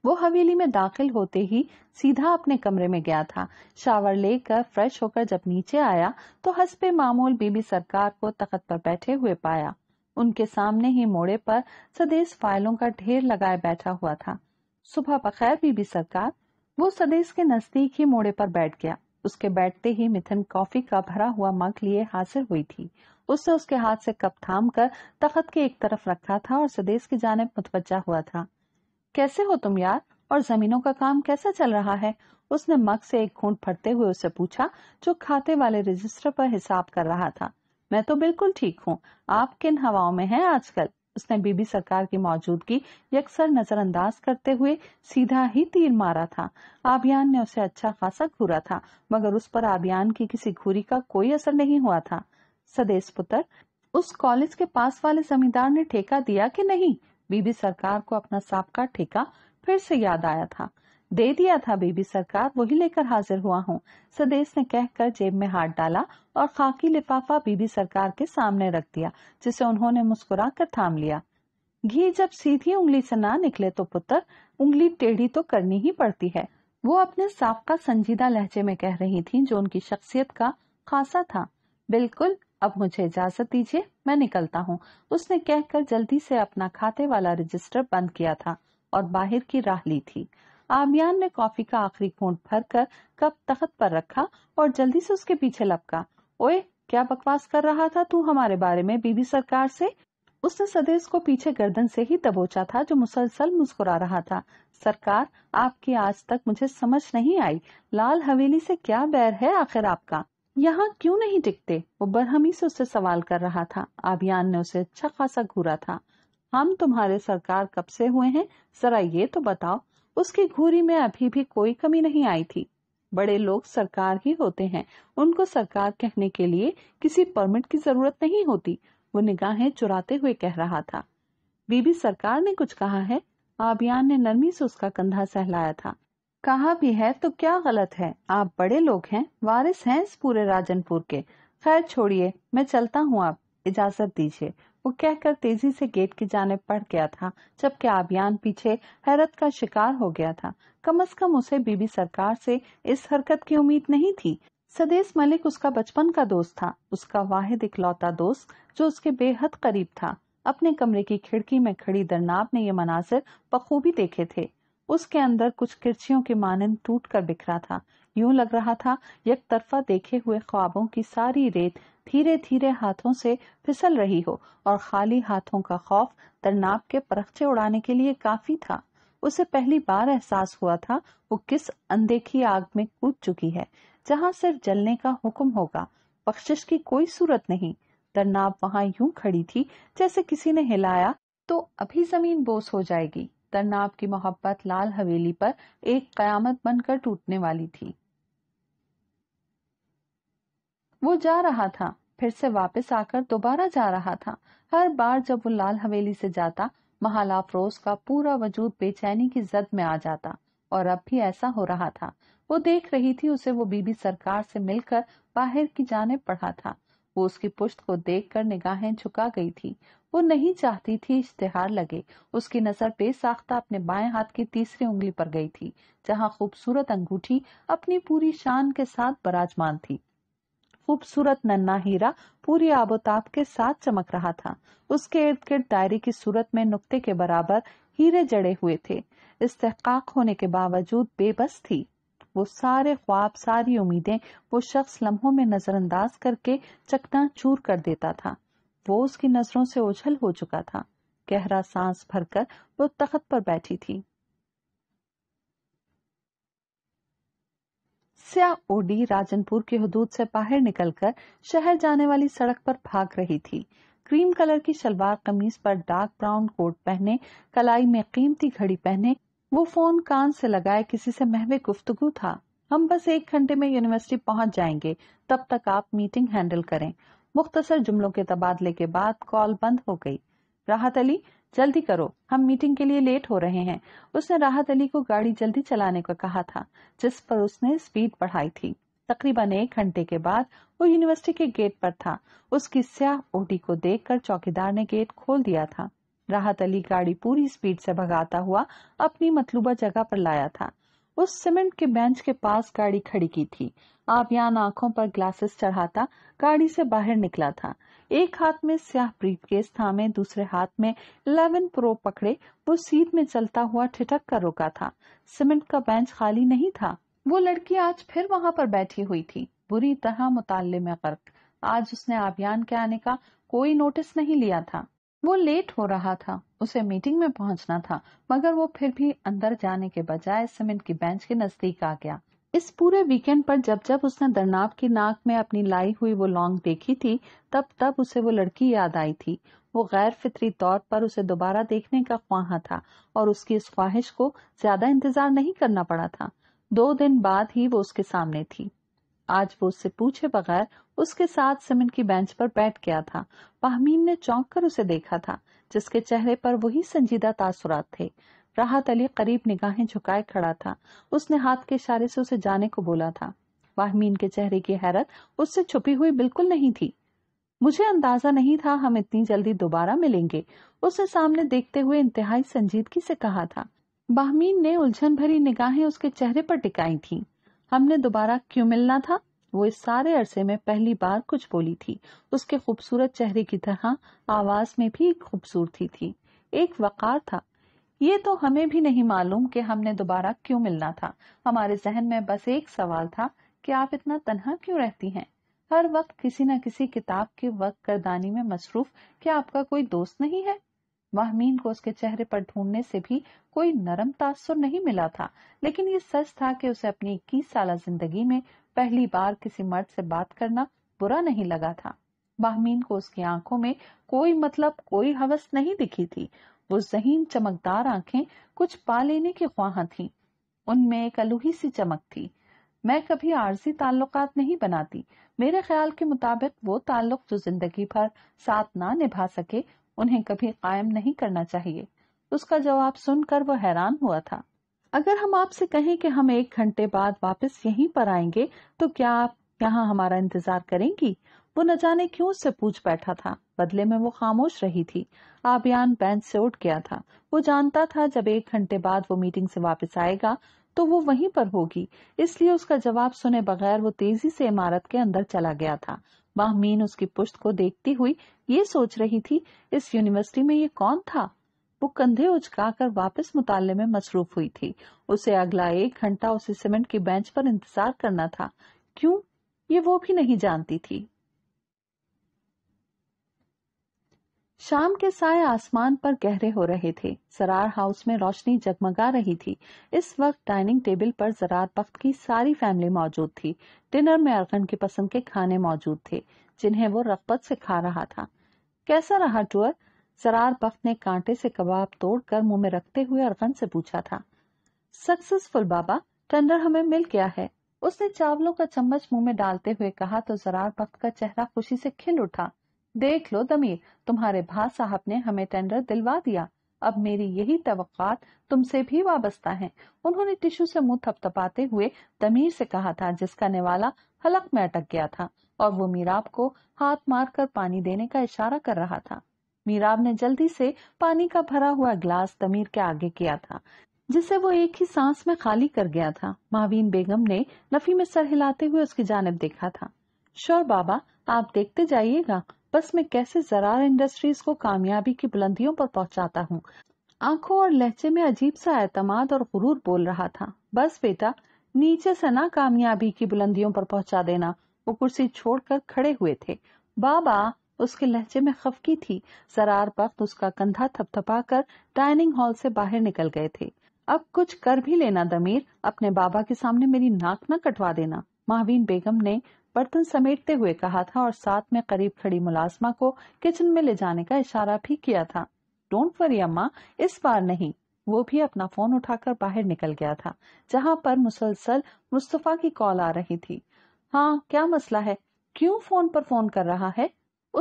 वो हवेली में दाखिल होते ही सीधा अपने कमरे में गया था शावर लेकर फ्रेश होकर जब नीचे आया तो हंसपे मामूल बीबी सरकार को तखत पर बैठे हुए पाया उनके सामने ही मोड़े पर सदेश फाइलों का ढेर लगाए बैठा हुआ था सुबह बखैर बीबी सरकार वो सदेश के नजदीक ही मोड़े पर बैठ गया उसके बैठते ही मिथुन कॉफी का भरा हुआ मग लिए हाजिर हुई थी उसने उसके हाथ से कप थाम कर तखत के एक तरफ रखा था और सदेश की जानब मुतवजा हुआ था कैसे हो तुम यार और जमीनों का काम कैसा चल रहा है उसने मग से एक घूंट फटते हुए उसे पूछा जो खाते वाले रजिस्टर पर हिसाब कर रहा था मैं तो बिल्कुल ठीक हूँ आप किन हवाओं में हैं आजकल उसने बीबी सरकार की मौजूदगी यकसर नजरअंदाज करते हुए सीधा ही तीर मारा था आबियान ने उसे अच्छा खासा घूरा था मगर उस पर आबियान की किसी घूरी का कोई असर नहीं हुआ था सदेश पुत्र उस कॉलेज के पास वाले जमींदार ने ठेका दिया कि नहीं बीबी सरकार को अपना साबका का ठेका फिर से याद आया था दे दिया था बीबी सरकार वही लेकर हाजिर हुआ हूँ सदेश ने कहकर जेब में हाथ डाला और खाकी लिफाफा बीबी सरकार के सामने रख दिया जिसे उन्होंने मुस्कुरा कर थाम लिया घी जब सीधी उंगली से ना निकले तो पुत्र उंगली टेढ़ी तो करनी ही पड़ती है वो अपने का संजीदा लहजे में कह रही थी जो उनकी शख्सियत का खासा था बिल्कुल अब मुझे इजाजत दीजिए मैं निकलता हूँ उसने कहकर जल्दी से अपना खाते वाला रजिस्टर बंद किया था और बाहर की राह ली थी आमियान ने कॉफी का आखिरी भर कर कप तखत पर रखा और जल्दी से उसके पीछे लपका ओए क्या बकवास कर रहा था तू हमारे बारे में बीबी सरकार से उसने सदेश को पीछे गर्दन से ही दबोचा था जो मुसलसल मुस्कुरा रहा था सरकार आपकी आज तक मुझे समझ नहीं आई लाल हवेली से क्या बैर है आखिर आपका यहाँ क्यों नहीं टिकते वो बरहमी से उससे सवाल कर रहा था अभियान ने उसे अच्छा खासा घूरा था हम तुम्हारे सरकार कब से हुए हैं जरा ये तो बताओ उसकी घूरी में अभी भी कोई कमी नहीं आई थी बड़े लोग सरकार ही होते हैं उनको सरकार कहने के लिए किसी परमिट की जरूरत नहीं होती वो निगाहें चुराते हुए कह रहा था बीबी सरकार ने कुछ कहा है आबियान ने नरमी से उसका कंधा सहलाया था कहा भी है तो क्या गलत है आप बड़े लोग हैं वारिस हैं इस पूरे राजनपुर के खैर छोड़िए मैं चलता हूँ आप इजाजत दीजिए वो कहकर तेजी से गेट की जाने पड़ गया था जबकि आबियान पीछे हैरत का शिकार हो गया था कम अज कम उसे बीबी सरकार से इस हरकत की उम्मीद नहीं थी सदेश मलिक उसका बचपन का दोस्त था उसका वाहिद इकलौता दोस्त जो उसके बेहद करीब था अपने कमरे की खिड़की में खड़ी दरनाब ने ये मनाजिर बखूबी देखे थे उसके अंदर कुछ किरचियों के मानन टूट कर बिखरा था यूं लग रहा था एक तरफा देखे हुए ख्वाबों की सारी रेत धीरे धीरे हाथों से फिसल रही हो और खाली हाथों का खौफ तरनाब के परखचे उड़ाने के लिए काफी था उसे पहली बार एहसास हुआ था वो किस अनदेखी आग में कूद चुकी है जहाँ सिर्फ जलने का हुक्म होगा बख्शिश की कोई सूरत नहीं तरनाब वहाँ यूं खड़ी थी जैसे किसी ने हिलाया तो अभी जमीन बोस हो जाएगी तन्ना की मोहब्बत लाल हवेली पर एक कयामत बनकर टूटने वाली थी वो जा रहा था फिर से वापस आकर दोबारा जा रहा था हर बार जब वो लाल हवेली से जाता महाला फरोज का पूरा वजूद बेचैनी की जद में आ जाता और अब भी ऐसा हो रहा था वो देख रही थी उसे वो बीबी सरकार से मिलकर बाहर की जाने पढ़ा था वो उसकी पुश्त को देखकर निगाहें झुका गई थी वो नहीं चाहती थी इश्तेहार लगे उसकी नजर बेसाख्ता अपने बाएं हाथ की तीसरी उंगली पर गई थी जहां खूबसूरत अंगूठी अपनी पूरी शान के साथ बराजमान थी खूबसूरत नन्ना हीरा पूरी आबोताब के साथ चमक रहा था उसके इर्द गिर्द दायरे की सूरत में नुक्ते के बराबर हीरे जड़े हुए थे इस्तेकाक होने के बावजूद बेबस थी वो सारे ख्वाब सारी उम्मीदें वो शख्स लम्हों में नजरअंदाज करके चकना चूर कर देता था वो उसकी नजरों से उछल हो चुका था गहरा सांस भरकर वो तखत पर बैठी थी स्या ओडी राजनपुर के हदूद से बाहर निकलकर शहर जाने वाली सड़क पर भाग रही थी क्रीम कलर की शलवार कमीज पर डार्क ब्राउन कोट पहने कलाई में कीमती घड़ी पहने वो फोन कान से लगाए किसी से महवे गुफ्तगु था हम बस एक घंटे में यूनिवर्सिटी पहुंच जाएंगे तब तक आप मीटिंग हैंडल करें मुख्तसर जुमलों के तबादले के बाद कॉल बंद हो गई राहत अली जल्दी करो हम मीटिंग के लिए लेट हो रहे हैं उसने राहत अली को गाड़ी जल्दी चलाने को कहा था जिस पर उसने स्पीड बढ़ाई थी तकरीबन एक घंटे के बाद वो यूनिवर्सिटी के गेट पर था उसकी स्याह ओटी को देखकर चौकीदार ने गेट खोल दिया था राहत अली गाड़ी पूरी स्पीड से भगाता हुआ अपनी मतलूबा जगह पर लाया था उस सीमेंट के बेंच के पास गाड़ी खड़ी की थी आबियान आंखों पर ग्लासेस चढ़ाता गाड़ी से बाहर निकला था एक हाथ में स्याह ब्रीफकेस थामे दूसरे हाथ में इलेवन प्रो पकड़े वो सीट में चलता हुआ ठिठक कर रुका था सीमेंट का बेंच खाली नहीं था वो लड़की आज फिर वहां पर बैठी हुई थी बुरी तरह मुताले में गर्क आज उसने आबियान के आने का कोई नोटिस नहीं लिया था वो लेट हो रहा था उसे मीटिंग में पहुंचना था मगर वो फिर भी अंदर जाने के बजाय सीमेंट की बेंच के नजदीक आ गया इस पूरे वीकेंड पर जब जब उसने दरनाब की नाक में अपनी लाई हुई वो लॉन्ग देखी थी तब तब उसे वो लड़की याद आई थी वो गैर फितरी तौर पर उसे दोबारा देखने का ख्वाहा था और उसकी इस ख्वाहिश को ज्यादा इंतजार नहीं करना पड़ा था दो दिन बाद ही वो उसके सामने थी आज वो उससे पूछे बगैर उसके साथ सिमेंट की बेंच पर बैठ गया था पाहमीन ने चौंक कर उसे देखा था जिसके चेहरे पर वही संजीदा तासुरात थे राहत अली करीब निगाहें झुकाए खड़ा था उसने हाथ के इशारे से उसे जाने को बोला था वाहमीन के चेहरे की हैरत उससे छुपी हुई बिल्कुल नहीं थी मुझे अंदाजा नहीं था हम इतनी जल्दी दोबारा मिलेंगे उसने सामने देखते हुए इंतहाई संजीदगी से कहा था बाहमीन ने उलझन भरी निगाहें उसके चेहरे पर टिकाई थीं। हमने दोबारा क्यों मिलना था वो इस सारे अरसे में पहली बार कुछ बोली थी उसके खूबसूरत चेहरे की तरह आवाज में भी खूबसूरती थी एक वकार था ये तो हमें भी नहीं मालूम कि हमने दोबारा क्यों मिलना था हमारे जहन में बस एक सवाल था कि आप इतना तनहा क्यों रहती हैं हर वक्त किसी न किसी किताब के वक्त करदानी में मसरूफ क्या आपका कोई दोस्त नहीं है वाहमीन को उसके चेहरे पर ढूंढने से भी कोई नरम तासुर नहीं मिला था लेकिन ये सच था कि उसे अपनी इक्कीस साल जिंदगी में पहली बार किसी मर्द से बात करना बुरा नहीं लगा था वाहमीन को उसकी आंखों में कोई मतलब कोई हवस नहीं दिखी थी वो जहीन चमकदार आंखें कुछ पा लेने की ख्वाह थी उनमें एक अलूही सी चमक थी मैं कभी आर्जी ताल्लुकात नहीं बनाती मेरे ख्याल के मुताबिक वो ताल्लुक जो जिंदगी भर साथ ना निभा सके उन्हें कभी कायम नहीं करना चाहिए उसका जवाब सुनकर वह हैरान हुआ था अगर हम आपसे कहें कि हम एक घंटे बाद वापस यहीं पर आएंगे तो क्या आप यहाँ हमारा इंतजार करेंगी वो न जाने क्यों उससे पूछ बैठा था बदले में वो खामोश रही थी आबियान बेंच से उठ गया था वो जानता था जब एक घंटे बाद वो मीटिंग से वापस आएगा तो वो वहीं पर होगी इसलिए उसका जवाब सुने बगैर वो तेजी से इमारत के अंदर चला गया था माहमीन उसकी पुश्त को देखती हुई ये सोच रही थी इस यूनिवर्सिटी में ये कौन था वो कंधे उचकाकर वापस मुताले में मसरूफ हुई थी उसे अगला एक घंटा उसे सीमेंट की बेंच पर इंतजार करना था क्यों ये वो भी नहीं जानती थी शाम के साय आसमान पर गहरे हो रहे थे सरार हाउस में रोशनी जगमगा रही थी इस वक्त डाइनिंग टेबल पर जरार पख्त की सारी फैमिली मौजूद थी डिनर में अरगन की पसंद के खाने मौजूद थे जिन्हें वो रगबत से खा रहा था कैसा रहा टूअर जरार बख्त ने कांटे से कबाब तोड़कर मुंह में रखते हुए अरगन से पूछा था सक्सेसफुल बाबा टेंडर हमें मिल गया है उसने चावलों का चम्मच मुंह में डालते हुए कहा तो जरार पख्त का चेहरा खुशी से खिल उठा देख लो दमीर तुम्हारे भाई साहब ने हमें टेंडर दिलवा दिया अब मेरी यही तवक्कात तुमसे भी वाबस्ता है उन्होंने टिश्यू से मुंह थपथपाते हुए दमीर से कहा था जिसका निवाला हलक में अटक गया था और वो मीराब को हाथ मारकर पानी देने का इशारा कर रहा था मीराब ने जल्दी से पानी का भरा हुआ गिलास दमीर के आगे किया था जिसे वो एक ही सांस में खाली कर गया था महावीन बेगम ने नफी में सर हिलाते हुए उसकी जानब देखा था श्योर बाबा आप देखते जाइएगा बस मैं कैसे जरार इंडस्ट्रीज को कामयाबी की बुलंदियों पर पहुंचाता हूँ आंखों और लहजे में अजीब सा एतमाद और गुरूर बोल रहा था बस बेटा नीचे से ना कामयाबी की बुलंदियों पर पहुंचा देना वो कुर्सी छोड़कर खड़े हुए थे बाबा उसके लहजे में खफकी थी सरार वक्त उसका कंधा थपथपा कर डाइनिंग हॉल से बाहर निकल गए थे अब कुछ कर भी लेना दमीर अपने बाबा के सामने मेरी नाक न कटवा देना महावीन बेगम ने बर्तन समेटते हुए कहा था और साथ में करीब खड़ी मुलाजमा को किचन में ले जाने का इशारा भी किया था डोंट वरी अम्मा इस बार नहीं वो भी अपना फोन उठाकर बाहर निकल गया था जहां पर मुसलसल मुस्तफा की कॉल आ रही थी हाँ क्या मसला है क्यों फोन पर फोन कर रहा है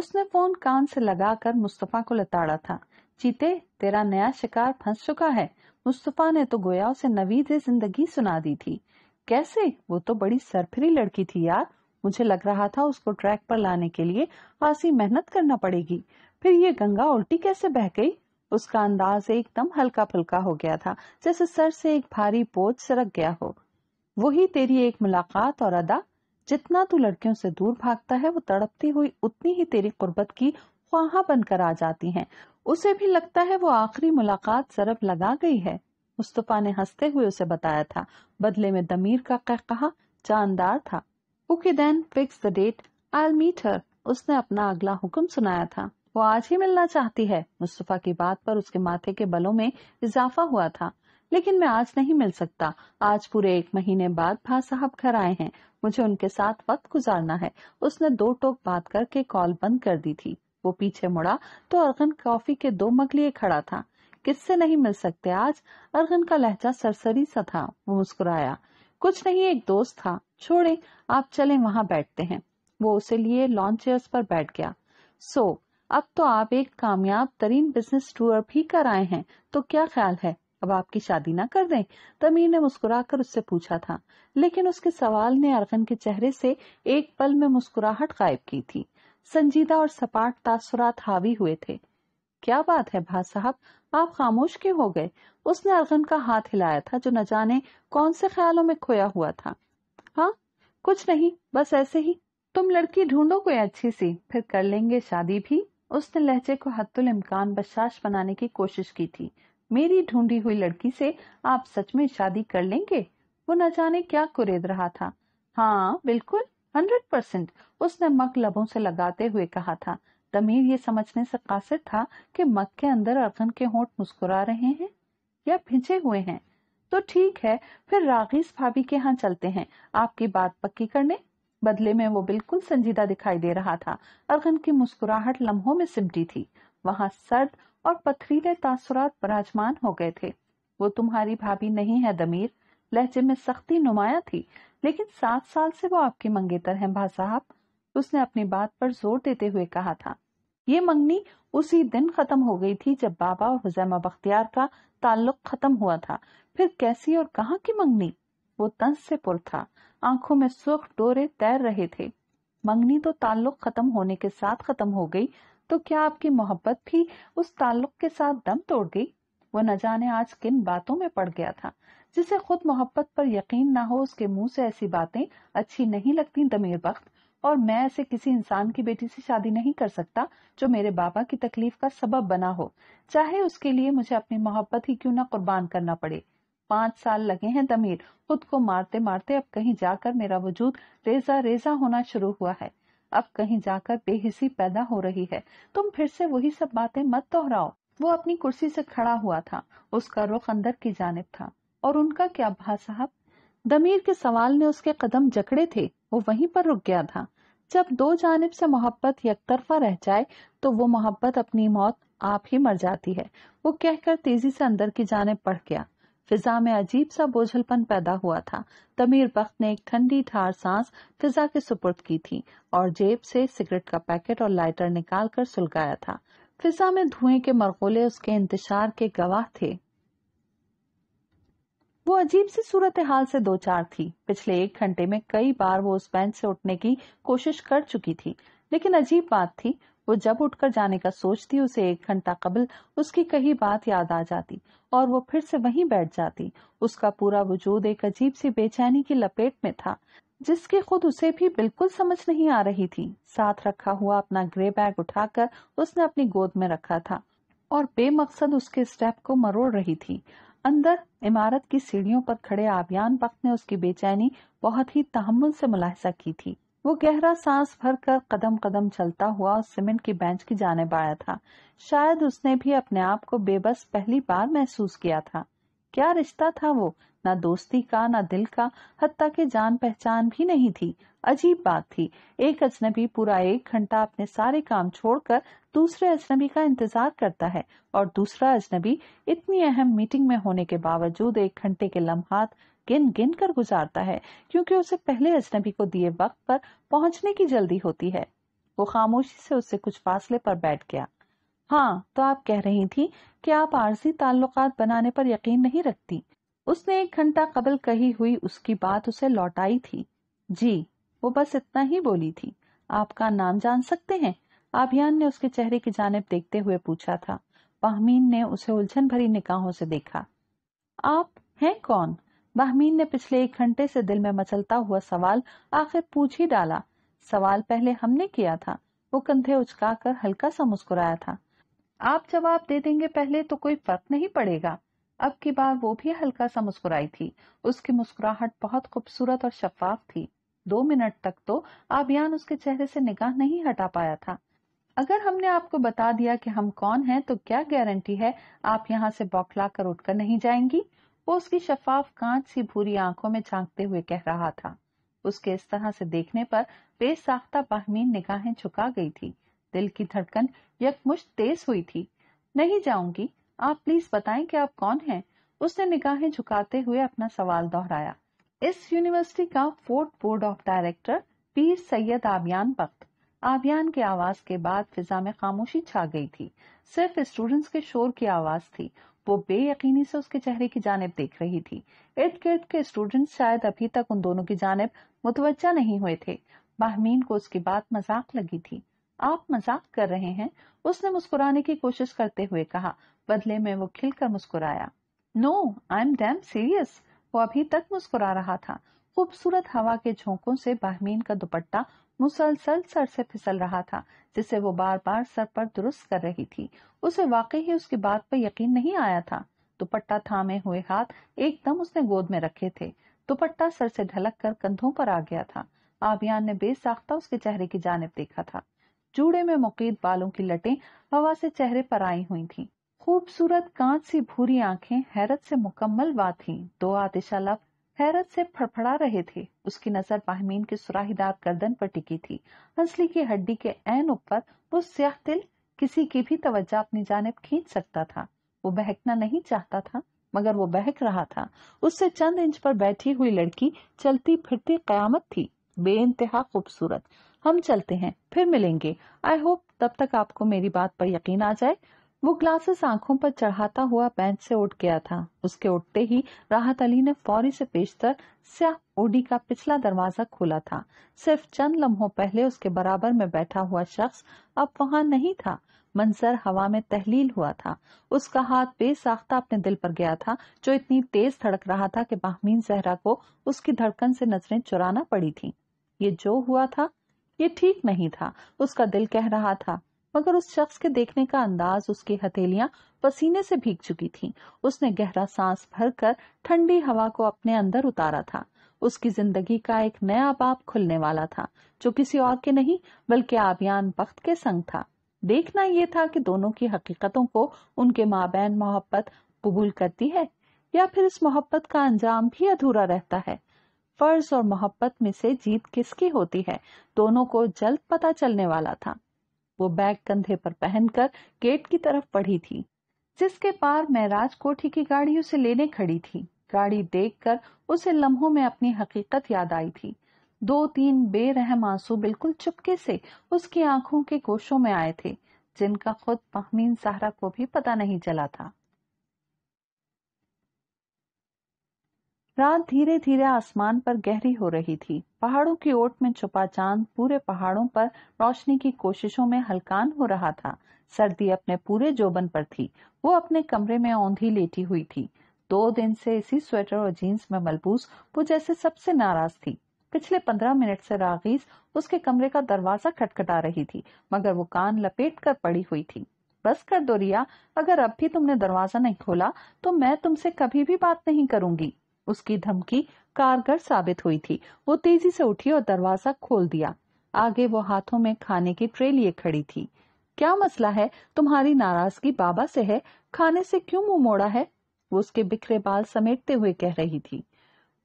उसने फोन कान से लगाकर मुस्तफा को लताड़ा था चीते तेरा नया शिकार फंस चुका है मुस्तफा ने तो गोया उसे नवीद जिंदगी सुना दी थी कैसे वो तो बड़ी सरफरी लड़की थी यार मुझे लग रहा था उसको ट्रैक पर लाने के लिए खासी मेहनत करना पड़ेगी फिर ये गंगा उल्टी कैसे बह गई उसका अंदाज एकदम हल्का फुल्का हो गया था जैसे सर से एक भारी बोझ सरक गया हो वही तेरी एक मुलाकात और अदा जितना तू लड़कियों से दूर भागता है वो तड़पती हुई उतनी ही तेरी कुर्बत की ख्वाहा बनकर आ जाती हैं। उसे भी लगता है वो आखिरी मुलाकात सरब लगा गई है मुस्तफा ने हंसते हुए उसे बताया था बदले में दमीर का कह कहा जानदार था okay then fix the date I meet her उसने अपना अगला हुक्म सुनाया था वो आज ही मिलना चाहती है मुस्तफा की बात पर उसके माथे के बलों में इजाफा हुआ था लेकिन मैं आज नहीं मिल सकता आज पूरे एक महीने बाद भा साहब घर आए हैं मुझे उनके साथ वक्त गुजारना है उसने दो टोक बात करके कॉल बंद कर दी थी वो पीछे मुड़ा तो अर्गन कॉफी के दो मग लिए खड़ा था किससे नहीं मिल सकते आज अर्गन का लहजा सरसरी सा था वो मुस्कुराया कुछ नहीं एक दोस्त था छोड़े आप चले वहां बैठते हैं वो उसे लिए लॉन चेयर्स पर बैठ गया सो so, अब तो आप एक कामयाब तरीन बिजनेस टूर भी कर आए हैं तो क्या ख्याल है अब आपकी शादी ना कर दें तमीर ने मुस्कुराकर उससे पूछा था लेकिन उसके सवाल ने अरगन के चेहरे से एक पल में मुस्कुराहट गायब की थी संजीदा और सपाट तासुरात हावी हुए थे क्या बात है भा साहब आप खामोश क्यों हो गए उसने अर्गन का हाथ हिलाया था जो न जाने कौन से ख्यालों में खोया हुआ था हाँ कुछ नहीं बस ऐसे ही तुम लड़की ढूंढो कोई अच्छी सी फिर कर लेंगे शादी भी उसने लहजे को हतुल इमकान बशाश बनाने की कोशिश की थी मेरी ढूंढी हुई लड़की से आप सच में शादी कर लेंगे वो न जाने क्या कुरेद रहा था हाँ बिल्कुल हंड्रेड परसेंट उसने मक लबों से लगाते हुए कहा था डमीर ये समझने से कासिर था कि मग के अंदर अर्गन के होंठ मुस्कुरा रहे हैं या भिजे हुए हैं तो ठीक है फिर रागीस भाभी के यहाँ चलते हैं आपकी बात पक्की करने बदले में वो बिल्कुल संजीदा दिखाई दे रहा था अर्गन की मुस्कुराहट लम्हों में सिमटी थी वहां सर्द और पथरीले तासुरात बराजमान हो गए थे वो तुम्हारी भाभी नहीं है दमीर लहजे में सख्ती नुमाया थी लेकिन सात साल से वो आपके मंगेतर हैं भाई साहब उसने अपनी बात पर जोर देते हुए कहा था ये मंगनी उसी दिन खत्म हो गई थी जब बाबा और हुजैमा बख्तियार का ताल्लुक खत्म हुआ था फिर कैसी और कहा की मंगनी वो तंज से पुर था आंखों में सुख डोरे तैर रहे थे मंगनी तो ताल्लुक खत्म होने के साथ खत्म हो गई तो क्या आपकी मोहब्बत भी उस ताल्लुक के साथ दम तोड़ गई वो न जाने आज किन बातों में पड़ गया था जिसे खुद मोहब्बत पर यकीन ना हो उसके मुंह से ऐसी बातें अच्छी नहीं लगती दमीर बख्त और मैं ऐसे किसी इंसान की बेटी से शादी नहीं कर सकता जो मेरे बाबा की तकलीफ का सबब बना हो चाहे उसके लिए मुझे अपनी मोहब्बत ही क्यों ना कुर्बान करना पड़े पांच साल लगे हैं दमीर खुद को मारते मारते अब कहीं जाकर मेरा वजूद रेजा रेजा होना शुरू हुआ है अब कहीं जाकर बेहिसी पैदा हो रही है तुम फिर से वही सब बातें मत दोहराओ वो अपनी कुर्सी से खड़ा हुआ था उसका रुख अंदर की जानब था और उनका क्या भा साहब दमीर के सवाल ने उसके कदम जकड़े थे वो वहीं पर रुक गया था जब दो जानब से मोहब्बत यकतरफा रह जाए तो वो मोहब्बत अपनी मौत आप ही मर जाती है वो कहकर तेजी से अंदर की जानब पड़ गया फिजा में अजीब सा बोझलपन पैदा हुआ था तमीर बख्त ने एक ठंडी ठार सांस फिजा के सुपुर्द की थी और जेब से सिगरेट का पैकेट और लाइटर निकाल कर सुलगाया था फिजा में धुएं के मरगोले उसके इंतजार के गवाह थे वो अजीब सी सूरत हाल से दो चार थी पिछले एक घंटे में कई बार वो उस बेंच से उठने की कोशिश कर चुकी थी लेकिन अजीब बात थी वो जब उठकर जाने का सोचती उसे एक घंटा कबल उसकी कही बात याद आ जाती और वो फिर से वहीं बैठ जाती उसका पूरा वजूद एक अजीब सी बेचैनी की लपेट में था जिसकी खुद उसे भी बिल्कुल समझ नहीं आ रही थी साथ रखा हुआ अपना ग्रे बैग उठाकर उसने अपनी गोद में रखा था और बेमकसद उसके स्टेप को मरोड़ रही थी अंदर इमारत की सीढ़ियों पर खड़े आबियान वक्त ने उसकी बेचैनी बहुत ही तहमुल से मुलाहसा की थी वो गहरा सांस भर कर कदम कदम चलता हुआ उस सीमेंट की बेंच की जाने आया था शायद उसने भी अपने आप को बेबस पहली बार महसूस किया था क्या रिश्ता था वो ना दोस्ती का ना दिल का हत्या के जान पहचान भी नहीं थी अजीब बात थी एक अजनबी पूरा एक घंटा अपने सारे काम छोड़कर दूसरे अजनबी का इंतजार करता है और दूसरा अजनबी इतनी अहम मीटिंग में होने के बावजूद एक घंटे के लम्हात गिन गिन कर गुजारता है क्योंकि उसे पहले अजनबी को दिए वक्त पर पहुंचने की जल्दी होती है वो खामोशी से उससे कुछ फासले पर बैठ गया हाँ तो आप कह रही थी कि आप आरजी ताल्लुकात बनाने पर यकीन नहीं रखती उसने एक घंटा कबल कही हुई उसकी बात उसे लौटाई थी जी वो बस इतना ही बोली थी आपका नाम जान सकते हैं आभियान ने उसके चेहरे की जानब देखते हुए पूछा था बहमीन ने उसे उलझन भरी निकाहों से देखा आप हैं कौन बहमीन ने पिछले एक घंटे से दिल में मचलता हुआ सवाल आखिर पूछ ही डाला सवाल पहले हमने किया था वो कंधे उचकाकर हल्का सा मुस्कुराया था आप जवाब दे देंगे पहले तो कोई फर्क नहीं पड़ेगा अब की बार वो भी हल्का सा मुस्कुराई थी उसकी मुस्कुराहट बहुत खूबसूरत और शफाफ थी दो मिनट तक तो आबियान उसके चेहरे से निगाह नहीं हटा पाया था अगर हमने आपको बता दिया कि हम कौन हैं तो क्या गारंटी है आप यहाँ से बौखला कर उठकर नहीं जाएंगी वो उसकी शफाफ कांच सी भूरी आंखों में झांकते हुए कह रहा था उसके इस तरह से देखने पर बेसाख्ता बाहमीन निगाहें झुका गई थी दिल की धड़कन यकमुश्त तेज हुई थी नहीं जाऊंगी आप प्लीज बताएं कि आप कौन हैं उसने निगाहें झुकाते हुए अपना सवाल दोहराया इस यूनिवर्सिटी का फोर्थ बोर्ड ऑफ डायरेक्टर पीर सैयद आबियान बख्त आबियान के आवाज के बाद फिजा में खामोशी छा गई थी सिर्फ स्टूडेंट्स के शोर की आवाज थी वो बेयकीनी से उसके चेहरे की जानब देख रही थी इर्द गिर्द के स्टूडेंट्स शायद अभी तक उन दोनों की जानब मुतवजा नहीं हुए थे बाहमीन को उसकी बात मजाक लगी थी आप मजाक कर रहे हैं उसने मुस्कुराने की कोशिश करते हुए कहा बदले में वो खिलकर मुस्कुराया no I am damn serious वो अभी तक मुस्कुरा रहा था खूबसूरत हवा के झोंकों से बाहमीन का दुपट्टा मुसलसल सर से फिसल रहा था जिसे वो बार बार सर पर दुरुस्त कर रही थी उसे वाकई ही उसकी बात पर यकीन नहीं आया था दुपट्टा थामे हुए हाथ एकदम उसने गोद में रखे थे दुपट्टा सर से ढलक कर कंधों पर आ गया था आबियान ने बेसाख्ता उसके चेहरे की जानब देखा था जूड़े में मुकीद बालों की लटें हवा से चेहरे पर आई हुई थी खूबसूरत कांच सी भूरी आंखें हैरत से मुकम्मल वा थी दो आतिशा लफ हैरत से फड़फड़ा रहे थे उसकी नजर बाहमीन के सुराहीदार गर्दन पर टिकी थी हंसली की हड्डी के ऐन ऊपर वो सियाह तिल किसी की भी तवज्जा अपनी जानब खींच सकता था वो बहकना नहीं चाहता था मगर वो बहक रहा था उससे चंद इंच पर बैठी हुई लड़की चलती फिरती क्यामत थी बेइंतहा खूबसूरत हम चलते हैं फिर मिलेंगे आई होप तब तक आपको मेरी बात पर यकीन आ जाए वो ग्लासेस आंखों पर चढ़ाता हुआ बेंच से उठ गया था उसके उठते ही राहत अली ने फौरी से पेशतर स्याह ओडी का पिछला दरवाजा खोला था सिर्फ चंद लम्हों पहले उसके बराबर में बैठा हुआ शख्स अब वहां नहीं था मंजर हवा में तहलील हुआ था उसका हाथ बेसाख्ता अपने दिल पर गया था जो इतनी तेज धड़क रहा था कि बाहमीन जहरा को उसकी धड़कन से नजरें चुराना पड़ी थी ये जो हुआ था ये ठीक नहीं था उसका दिल कह रहा था मगर उस शख्स के देखने का अंदाज उसकी हथेलियां पसीने से भीग चुकी थीं। उसने गहरा सांस भरकर ठंडी हवा को अपने अंदर उतारा था उसकी जिंदगी का एक नया बाप खुलने वाला था जो किसी और के नहीं बल्कि आबियान वक्त के संग था देखना यह था कि दोनों की हकीकतों को उनके माबेन मोहब्बत कबूल करती है या फिर इस मोहब्बत का अंजाम भी अधूरा रहता है फर्ज और मोहब्बत में से जीत किसकी होती है दोनों को जल्द पता चलने वाला था वो बैग कंधे पर पहनकर गेट की तरफ पड़ी थी जिसके पार मैं कोठी की गाड़ी उसे लेने खड़ी थी गाड़ी देखकर उसे लम्हों में अपनी हकीकत याद आई थी दो तीन बेरहम आंसू बिल्कुल चुपके से उसकी आंखों के कोशों में आए थे जिनका खुद महमीन सहरा को भी पता नहीं चला था रात धीरे धीरे आसमान पर गहरी हो रही थी पहाड़ों की ओट में छुपा चांद पूरे पहाड़ों पर रोशनी की कोशिशों में हलकान हो रहा था सर्दी अपने पूरे जोबन पर थी वो अपने कमरे में औंधी लेटी हुई थी दो दिन से इसी स्वेटर और जीन्स में मलबूस वो जैसे सबसे नाराज थी पिछले पंद्रह मिनट से रागीज उसके कमरे का दरवाजा खटखटा रही थी मगर वो कान लपेट कर पड़ी हुई थी बस कर दो रिया अगर अब भी तुमने दरवाजा नहीं खोला तो मैं तुमसे कभी भी बात नहीं करूंगी उसकी धमकी कारगर साबित हुई थी वो तेजी से उठी और दरवाजा खोल दिया आगे वो हाथों में खाने की ट्रे लिए खड़ी थी क्या मसला है तुम्हारी नाराजगी बाबा से है खाने से क्यों मुंह मोड़ा है वो उसके बिखरे बाल समेटते हुए कह रही थी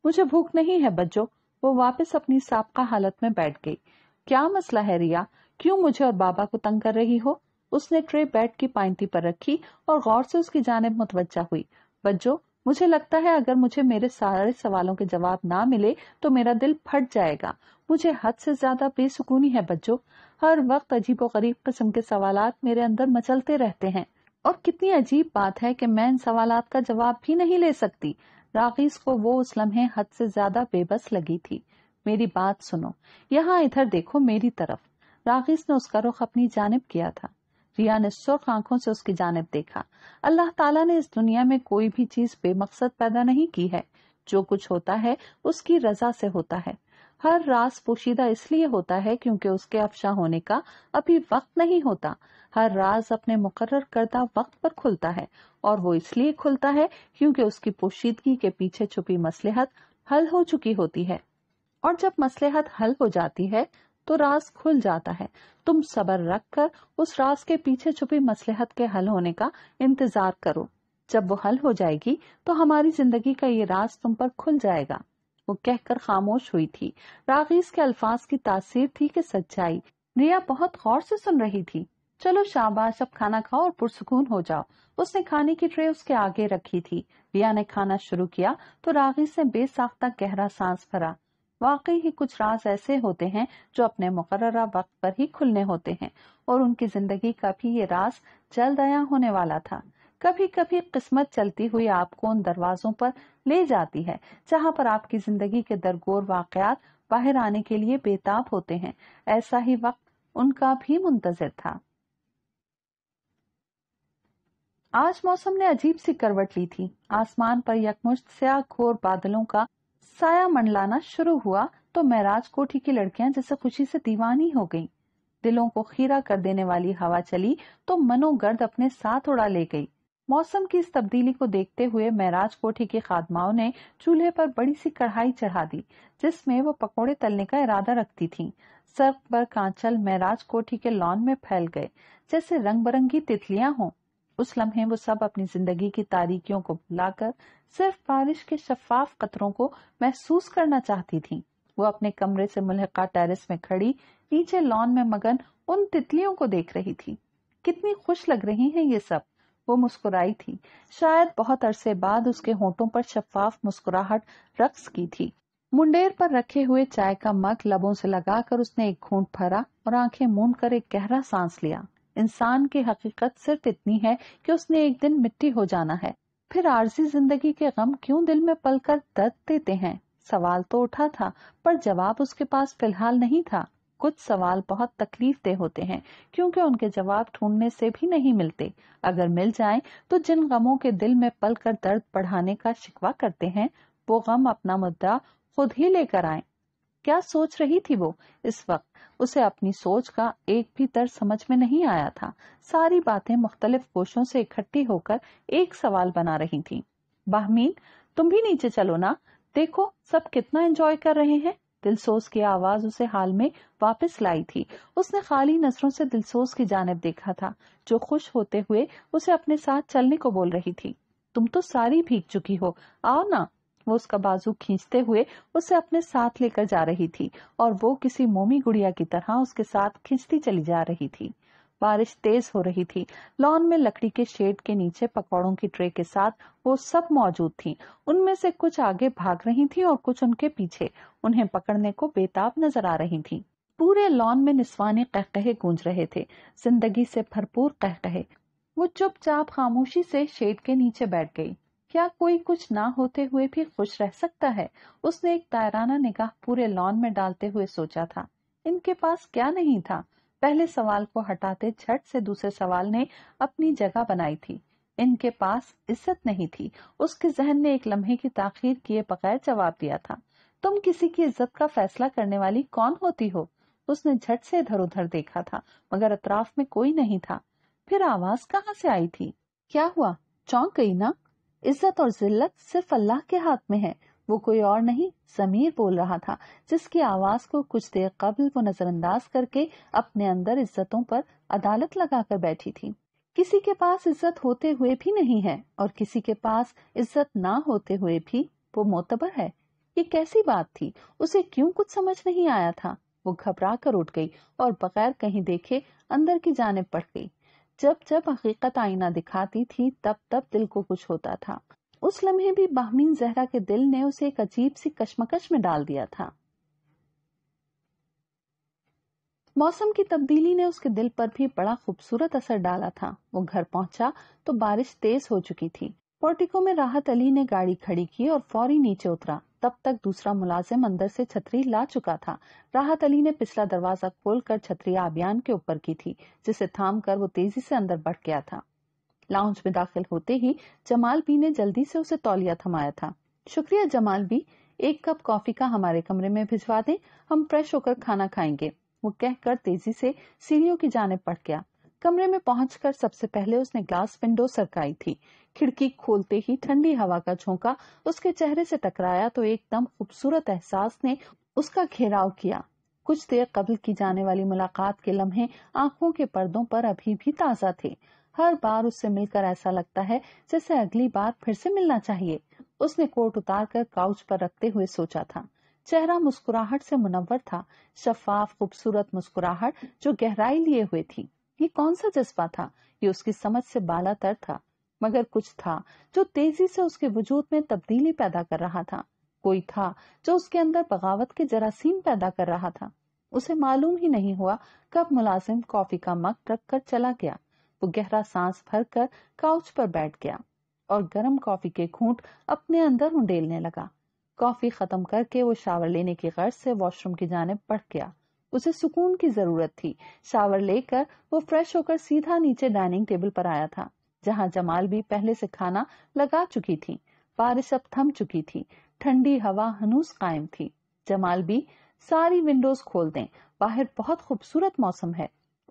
मुझे भूख नहीं है बच्चों वो वापस अपनी साबका हालत में बैठ गई क्या मसला है रिया क्यों मुझे और बाबा को तंग कर रही हो उसने ट्रे बेड की पाइंती पर रखी और गौर से उसकी जानब मुतवजा हुई बच्चों मुझे लगता है अगर मुझे मेरे सारे सवालों के जवाब ना मिले तो मेरा दिल फट जाएगा मुझे हद से ज्यादा बेसुकूनी है बच्चों हर वक्त अजीब गरीब किस्म के सवाल मेरे अंदर मचलते रहते हैं और कितनी अजीब बात है कि मैं इन सवाल का जवाब भी नहीं ले सकती राखीस को वो उस लम्हे हद से ज्यादा बेबस लगी थी मेरी बात सुनो यहाँ इधर देखो मेरी तरफ राखीस ने उसका रुख अपनी जानब किया था रिया ने सुर्ख आंखों से उसकी जानब देखा अल्लाह ताला ने इस दुनिया में कोई भी चीज बेमकसद पैदा नहीं की है जो कुछ होता है उसकी रजा से होता है हर रास पोशीदा इसलिए होता है क्योंकि उसके अफशा होने का अभी वक्त नहीं होता हर राज अपने मुकर्र करदा वक्त पर खुलता है और वो इसलिए खुलता है क्योंकि उसकी पोशीदगी के पीछे छुपी मसलहत हल हो चुकी होती है और जब मसलहत हल हो जाती है तो राज खुल जाता है तुम सबर रख कर उस राज के पीछे छुपी मसलहत के हल होने का इंतजार करो जब वो हल हो जाएगी तो हमारी जिंदगी का ये राज तुम पर खुल जाएगा वो कहकर खामोश हुई थी रागीज के अल्फाज की तासीर थी कि सच्चाई रिया बहुत गौर से सुन रही थी चलो शाबाश अब खाना खाओ और पुरसकून हो जाओ उसने खाने की ट्रे उसके आगे रखी थी रिया ने खाना शुरू किया तो रागीज ने बेसाख्ता गहरा सांस भरा वाकई ही कुछ राज ऐसे होते हैं जो अपने मुकर वक्त पर ही खुलने होते हैं और उनकी जिंदगी का भी ये राज जल्द आया होने वाला था कभी कभी किस्मत चलती हुई आपको उन दरवाजों पर ले जाती है जहाँ पर आपकी जिंदगी के दरगोर वाकयात बाहर आने के लिए बेताब होते हैं ऐसा ही वक्त उनका भी मुंतजर था आज मौसम ने अजीब सी करवट ली थी आसमान पर यकमुश्त स्याह घोर बादलों का साया मंडलाना शुरू हुआ तो महराज कोठी की लड़कियां जैसे खुशी से दीवानी हो गईं। दिलों को खीरा कर देने वाली हवा चली तो मनोगर्द अपने साथ उड़ा ले गई मौसम की इस तब्दीली को देखते हुए महराज कोठी की खादमाओं ने चूल्हे पर बड़ी सी कढ़ाई चढ़ा दी जिसमें वो पकोड़े तलने का इरादा रखती थी सर पर कांचल महराज कोठी के लॉन में फैल गए जैसे रंग बिरंगी तितलियां हों उस लम्हे वो सब अपनी जिंदगी की तारीखियों को भुलाकर सिर्फ बारिश के शफाफ कतरों को महसूस करना चाहती थी वो अपने कमरे से मुलहका टेरिस में खड़ी नीचे लॉन में मगन उन तितलियों को देख रही थी कितनी खुश लग रही हैं ये सब वो मुस्कुराई थी शायद बहुत अरसे बाद उसके होठों पर शफाफ मुस्कुराहट रक्स की थी मुंडेर पर रखे हुए चाय का मग लबों से लगाकर उसने एक घूंट भरा और आंखें मूंद कर एक गहरा सांस लिया इंसान की हकीकत सिर्फ इतनी है कि उसने एक दिन मिट्टी हो जाना है फिर आरजी जिंदगी के गम क्यों दिल में पलकर दर्द देते हैं सवाल तो उठा था पर जवाब उसके पास फिलहाल नहीं था कुछ सवाल बहुत तकलीफ दे होते हैं क्योंकि उनके जवाब ढूंढने से भी नहीं मिलते अगर मिल जाएं तो जिन गमों के दिल में पल कर दर्द बढ़ाने का शिकवा करते हैं वो गम अपना मुद्दा खुद ही लेकर आए क्या सोच रही थी वो इस वक्त उसे अपनी सोच का एक भी तर समझ में नहीं आया था सारी बातें मुख्तलिफ कोशों से इकट्ठी होकर एक सवाल बना रही थी बाहमीन तुम भी नीचे चलो ना देखो सब कितना एंजॉय कर रहे हैं दिलसोस की आवाज उसे हाल में वापस लाई थी उसने खाली नजरों से दिलसोस की जानब देखा था जो खुश होते हुए उसे अपने साथ चलने को बोल रही थी तुम तो सारी भीग चुकी हो आओ ना वो उसका बाजू खींचते हुए उसे अपने साथ लेकर जा रही थी और वो किसी मोमी गुड़िया की तरह उसके साथ खींचती चली जा रही थी बारिश तेज हो रही थी लॉन में लकड़ी के शेड के नीचे पकौड़ों की ट्रे के साथ वो सब मौजूद थी उनमें से कुछ आगे भाग रही थी और कुछ उनके पीछे उन्हें पकड़ने को बेताब नजर आ रही थी पूरे लॉन में कह कहकहे गूंज रहे थे जिंदगी से भरपूर कहकहे वो चुपचाप खामोशी से शेड के नीचे बैठ गई क्या कोई कुछ ना होते हुए भी खुश रह सकता है उसने एक तायराना निगाह पूरे लॉन में डालते हुए सोचा था इनके पास क्या नहीं था पहले सवाल को हटाते झट से दूसरे सवाल ने अपनी जगह बनाई थी इनके पास इज्जत नहीं थी उसके जहन ने एक लम्हे की ताखिर किए बगैर जवाब दिया था तुम किसी की इज्जत का फैसला करने वाली कौन होती हो उसने झट से इधर उधर देखा था मगर अतराफ में कोई नहीं था फिर आवाज कहाँ से आई थी क्या हुआ चौंक गई ना इज्जत और जिल्लत सिर्फ अल्लाह के हाथ में है वो कोई और नहीं समीर बोल रहा था जिसकी आवाज को कुछ देर कबल वो नजरअंदाज करके अपने अंदर इज्जतों पर अदालत लगाकर बैठी थी किसी के पास इज्जत होते हुए भी नहीं है और किसी के पास इज्जत ना होते हुए भी वो मोतबर है ये कैसी बात थी उसे क्यों कुछ समझ नहीं आया था वो घबरा कर उठ गई और बगैर कहीं देखे अंदर की जाने पड़ गई जब जब हकीकत आईना दिखाती थी तब तब दिल को कुछ होता था उस लम्हे भी बाहमीन जहरा के दिल ने उसे एक अजीब सी कशमकश में डाल दिया था मौसम की तब्दीली ने उसके दिल पर भी बड़ा खूबसूरत असर डाला था वो घर पहुंचा तो बारिश तेज हो चुकी थी पोर्टिको में राहत अली ने गाड़ी खड़ी की और फौरी नीचे उतरा तब तक दूसरा मुलाजिम अंदर से छतरी ला चुका था राहत अली ने पिछला दरवाजा खोलकर छतरी आबियान के ऊपर की थी जिसे थाम कर वो तेजी से अंदर बढ़ गया था लाउंज में दाखिल होते ही जमाल बी ने जल्दी से उसे तौलिया थमाया था शुक्रिया जमाल बी एक कप कॉफी का हमारे कमरे में भिजवा दें हम फ्रेश होकर खाना खाएंगे वो कहकर तेजी से सीढ़ियों की जाने पड़ गया कमरे में पहुंचकर सबसे पहले उसने ग्लास विंडो सरकाई थी खिड़की खोलते ही ठंडी हवा का झोंका उसके चेहरे से टकराया तो एकदम खूबसूरत एहसास ने उसका घेराव किया कुछ देर कबल की जाने वाली मुलाकात के लम्हे आंखों के पर्दों पर अभी भी ताजा थे हर बार उससे मिलकर ऐसा लगता है जैसे अगली बार फिर से मिलना चाहिए उसने कोट उतार कर काउच पर रखते हुए सोचा था चेहरा मुस्कुराहट से मुनवर था शफाफ खूबसूरत मुस्कुराहट जो गहराई लिए हुए थी ये कौन सा जज्बा था ये उसकी समझ से बालातर था मगर कुछ था जो तेजी से उसके वजूद में तब्दीली पैदा कर रहा था कोई था जो उसके अंदर बगावत के जरासीम पैदा कर रहा था उसे मालूम ही नहीं हुआ कब मुलाजिम कॉफी का मग रख कर चला गया वो गहरा सांस भर कर काउच पर बैठ गया और गर्म कॉफी के घूट अपने अंदर उंडेलने लगा कॉफी खत्म करके वो शावर लेने की गर्ज से वॉशरूम की जाने पड़ गया उसे सुकून की जरूरत थी शावर लेकर वो फ्रेश होकर सीधा नीचे डाइनिंग टेबल पर आया था जहां जमाल भी पहले से खाना लगा चुकी थी बारिश अब थम चुकी थी ठंडी हवा हनूस कायम थी जमाल भी सारी विंडोज खोल दें बाहर बहुत खूबसूरत मौसम है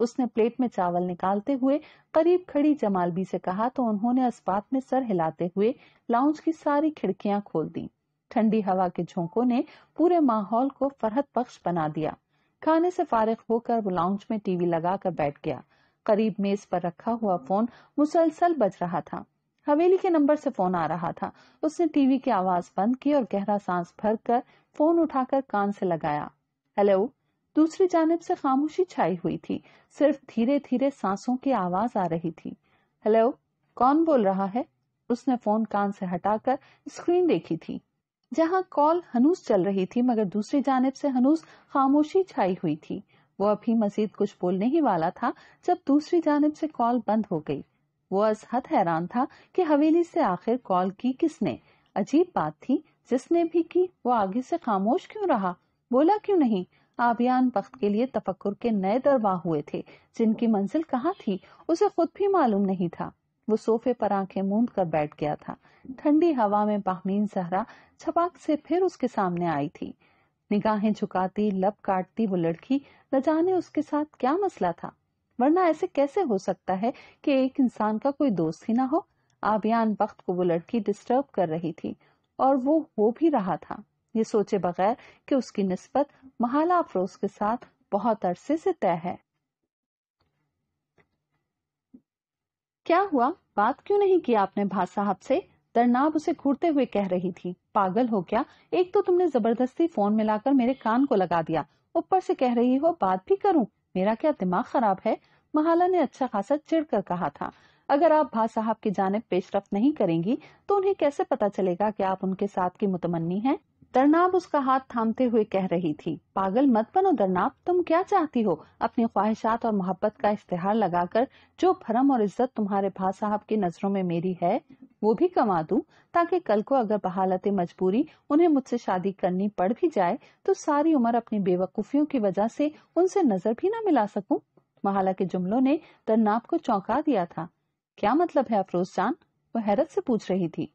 उसने प्लेट में चावल निकालते हुए करीब खड़ी जमाल बी से कहा तो उन्होंने अस्पात में सर हिलाते हुए लाउंज की सारी खिड़कियां खोल दी ठंडी हवा के झोंकों ने पूरे माहौल को फरहत पक्ष बना दिया खाने से फारिग होकर वो लाउंज में टीवी लगाकर बैठ गया करीब मेज पर रखा हुआ फोन मुसलसल बज रहा था हवेली के नंबर से फोन आ रहा था उसने टीवी की आवाज बंद की और गहरा सांस भर कर फोन उठाकर कान से लगाया हेलो दूसरी जानब से खामोशी छाई हुई थी सिर्फ धीरे धीरे सांसों की आवाज आ रही थी हेलो कौन बोल रहा है उसने फोन कान से हटाकर स्क्रीन देखी थी जहां कॉल हनुस चल रही थी मगर दूसरी जानब से हनुस खामोशी छाई हुई थी वो अभी मजीद कुछ बोलने ही वाला था जब दूसरी जानब से कॉल बंद हो गई वो असहद हैरान था कि हवेली से आखिर कॉल की किसने अजीब बात थी जिसने भी की वो आगे से खामोश क्यों रहा बोला क्यों नहीं आबियान वक्त के लिए तफक्कुर के नए दरवा हुए थे जिनकी मंजिल कहाँ थी उसे खुद भी मालूम नहीं था वो सोफे पर आंखें मूंद कर बैठ गया था ठंडी हवा में बाहमीन सहरा छपाक से फिर उसके सामने आई थी निगाहें झुकाती लब काटती वो लड़की न जाने उसके साथ क्या मसला था वरना ऐसे कैसे हो सकता है कि एक इंसान का कोई दोस्त ही ना हो आबियान वक्त को वो लड़की डिस्टर्ब कर रही थी और वो हो भी रहा था ये सोचे बगैर कि उसकी निस्बत महाला अफरोज के साथ बहुत अरसे से तय है क्या हुआ बात क्यों नहीं की आपने भा साहब से दरनाब उसे घूरते हुए कह रही थी पागल हो क्या एक तो तुमने जबरदस्ती फोन मिलाकर मेरे कान को लगा दिया ऊपर से कह रही हो बात भी करूं मेरा क्या दिमाग खराब है महाला ने अच्छा खासा चिढ़ कर कहा था अगर आप भा साहब की जानब पेशरफ नहीं करेंगी तो उन्हें कैसे पता चलेगा कि आप उनके साथ की मुतमनी हैं दरनाब उसका हाथ थामते हुए कह रही थी पागल मत बनो दरनाब तुम क्या चाहती हो अपनी ख्वाहिशात और मोहब्बत का इश्तेहार लगाकर जो भरम और इज्जत तुम्हारे भा साहब की नजरों में मेरी है वो भी कमा दूं ताकि कल को अगर बहालत मजबूरी उन्हें मुझसे शादी करनी पड़ भी जाए तो सारी उम्र अपनी बेवकूफियों की वजह से उनसे नजर भी ना मिला सकूं महाला के जुमलों ने दरनाब को चौंका दिया था क्या मतलब है अफरोज जान वो हैरत से पूछ रही थी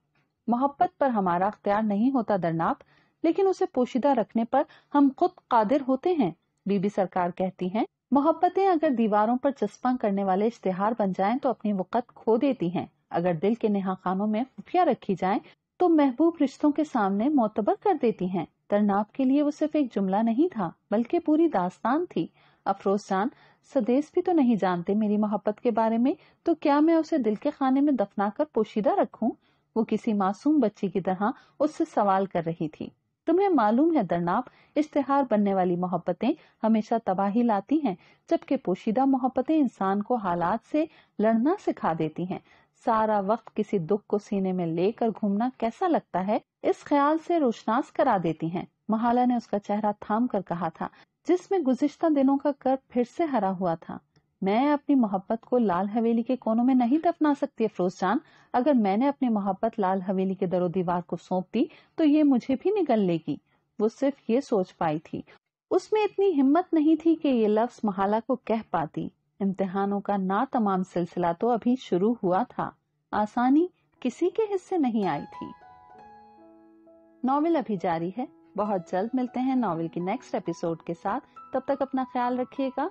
मोहब्बत पर हमारा अख्तियार नहीं होता दरनाब लेकिन उसे पोशिदा रखने पर हम खुद कादिर होते हैं बीबी सरकार कहती हैं मोहब्बतें अगर दीवारों पर चस्पा करने वाले इश्तेहार बन जाएं तो अपनी वक़्त खो देती हैं अगर दिल के नेहा खानों में खुफिया रखी जाए तो महबूब रिश्तों के सामने मोतबर कर देती हैं तरनाब के लिए वो सिर्फ एक जुमला नहीं था बल्कि पूरी दास्तान थी अफरोज जान सदेश भी तो नहीं जानते मेरी मोहब्बत के बारे में तो क्या मैं उसे दिल के खाने में दफना कर पोशीदा रखूं वो किसी मासूम बच्ची की तरह उससे सवाल कर रही थी तुम्हें मालूम है दरनाप इश्तेहार बनने वाली मोहब्बतें हमेशा तबाही लाती हैं जबकि पोशीदा मोहब्बतें इंसान को हालात से लड़ना सिखा देती हैं सारा वक्त किसी दुख को सीने में लेकर घूमना कैसा लगता है इस ख्याल से रोशनास करा देती हैं महाला ने उसका चेहरा थाम कर कहा था जिसमें गुजश्ता दिनों का कर्ब फिर से हरा हुआ था मैं अपनी मोहब्बत को लाल हवेली के कोनों में नहीं दफना सकती अफरोज जान अगर मैंने अपनी मोहब्बत लाल हवेली के दरो दीवार को सौंप दी तो ये मुझे भी निकल लेगी वो सिर्फ ये सोच पाई थी उसमें इतनी हिम्मत नहीं थी कि ये लफ्ज महाला को कह पाती इम्तिहानों का ना तमाम सिलसिला तो अभी शुरू हुआ था आसानी किसी के हिस्से नहीं आई थी नॉवेल अभी जारी है बहुत जल्द मिलते हैं नॉवेल की नेक्स्ट एपिसोड के साथ तब तक अपना ख्याल रखिएगा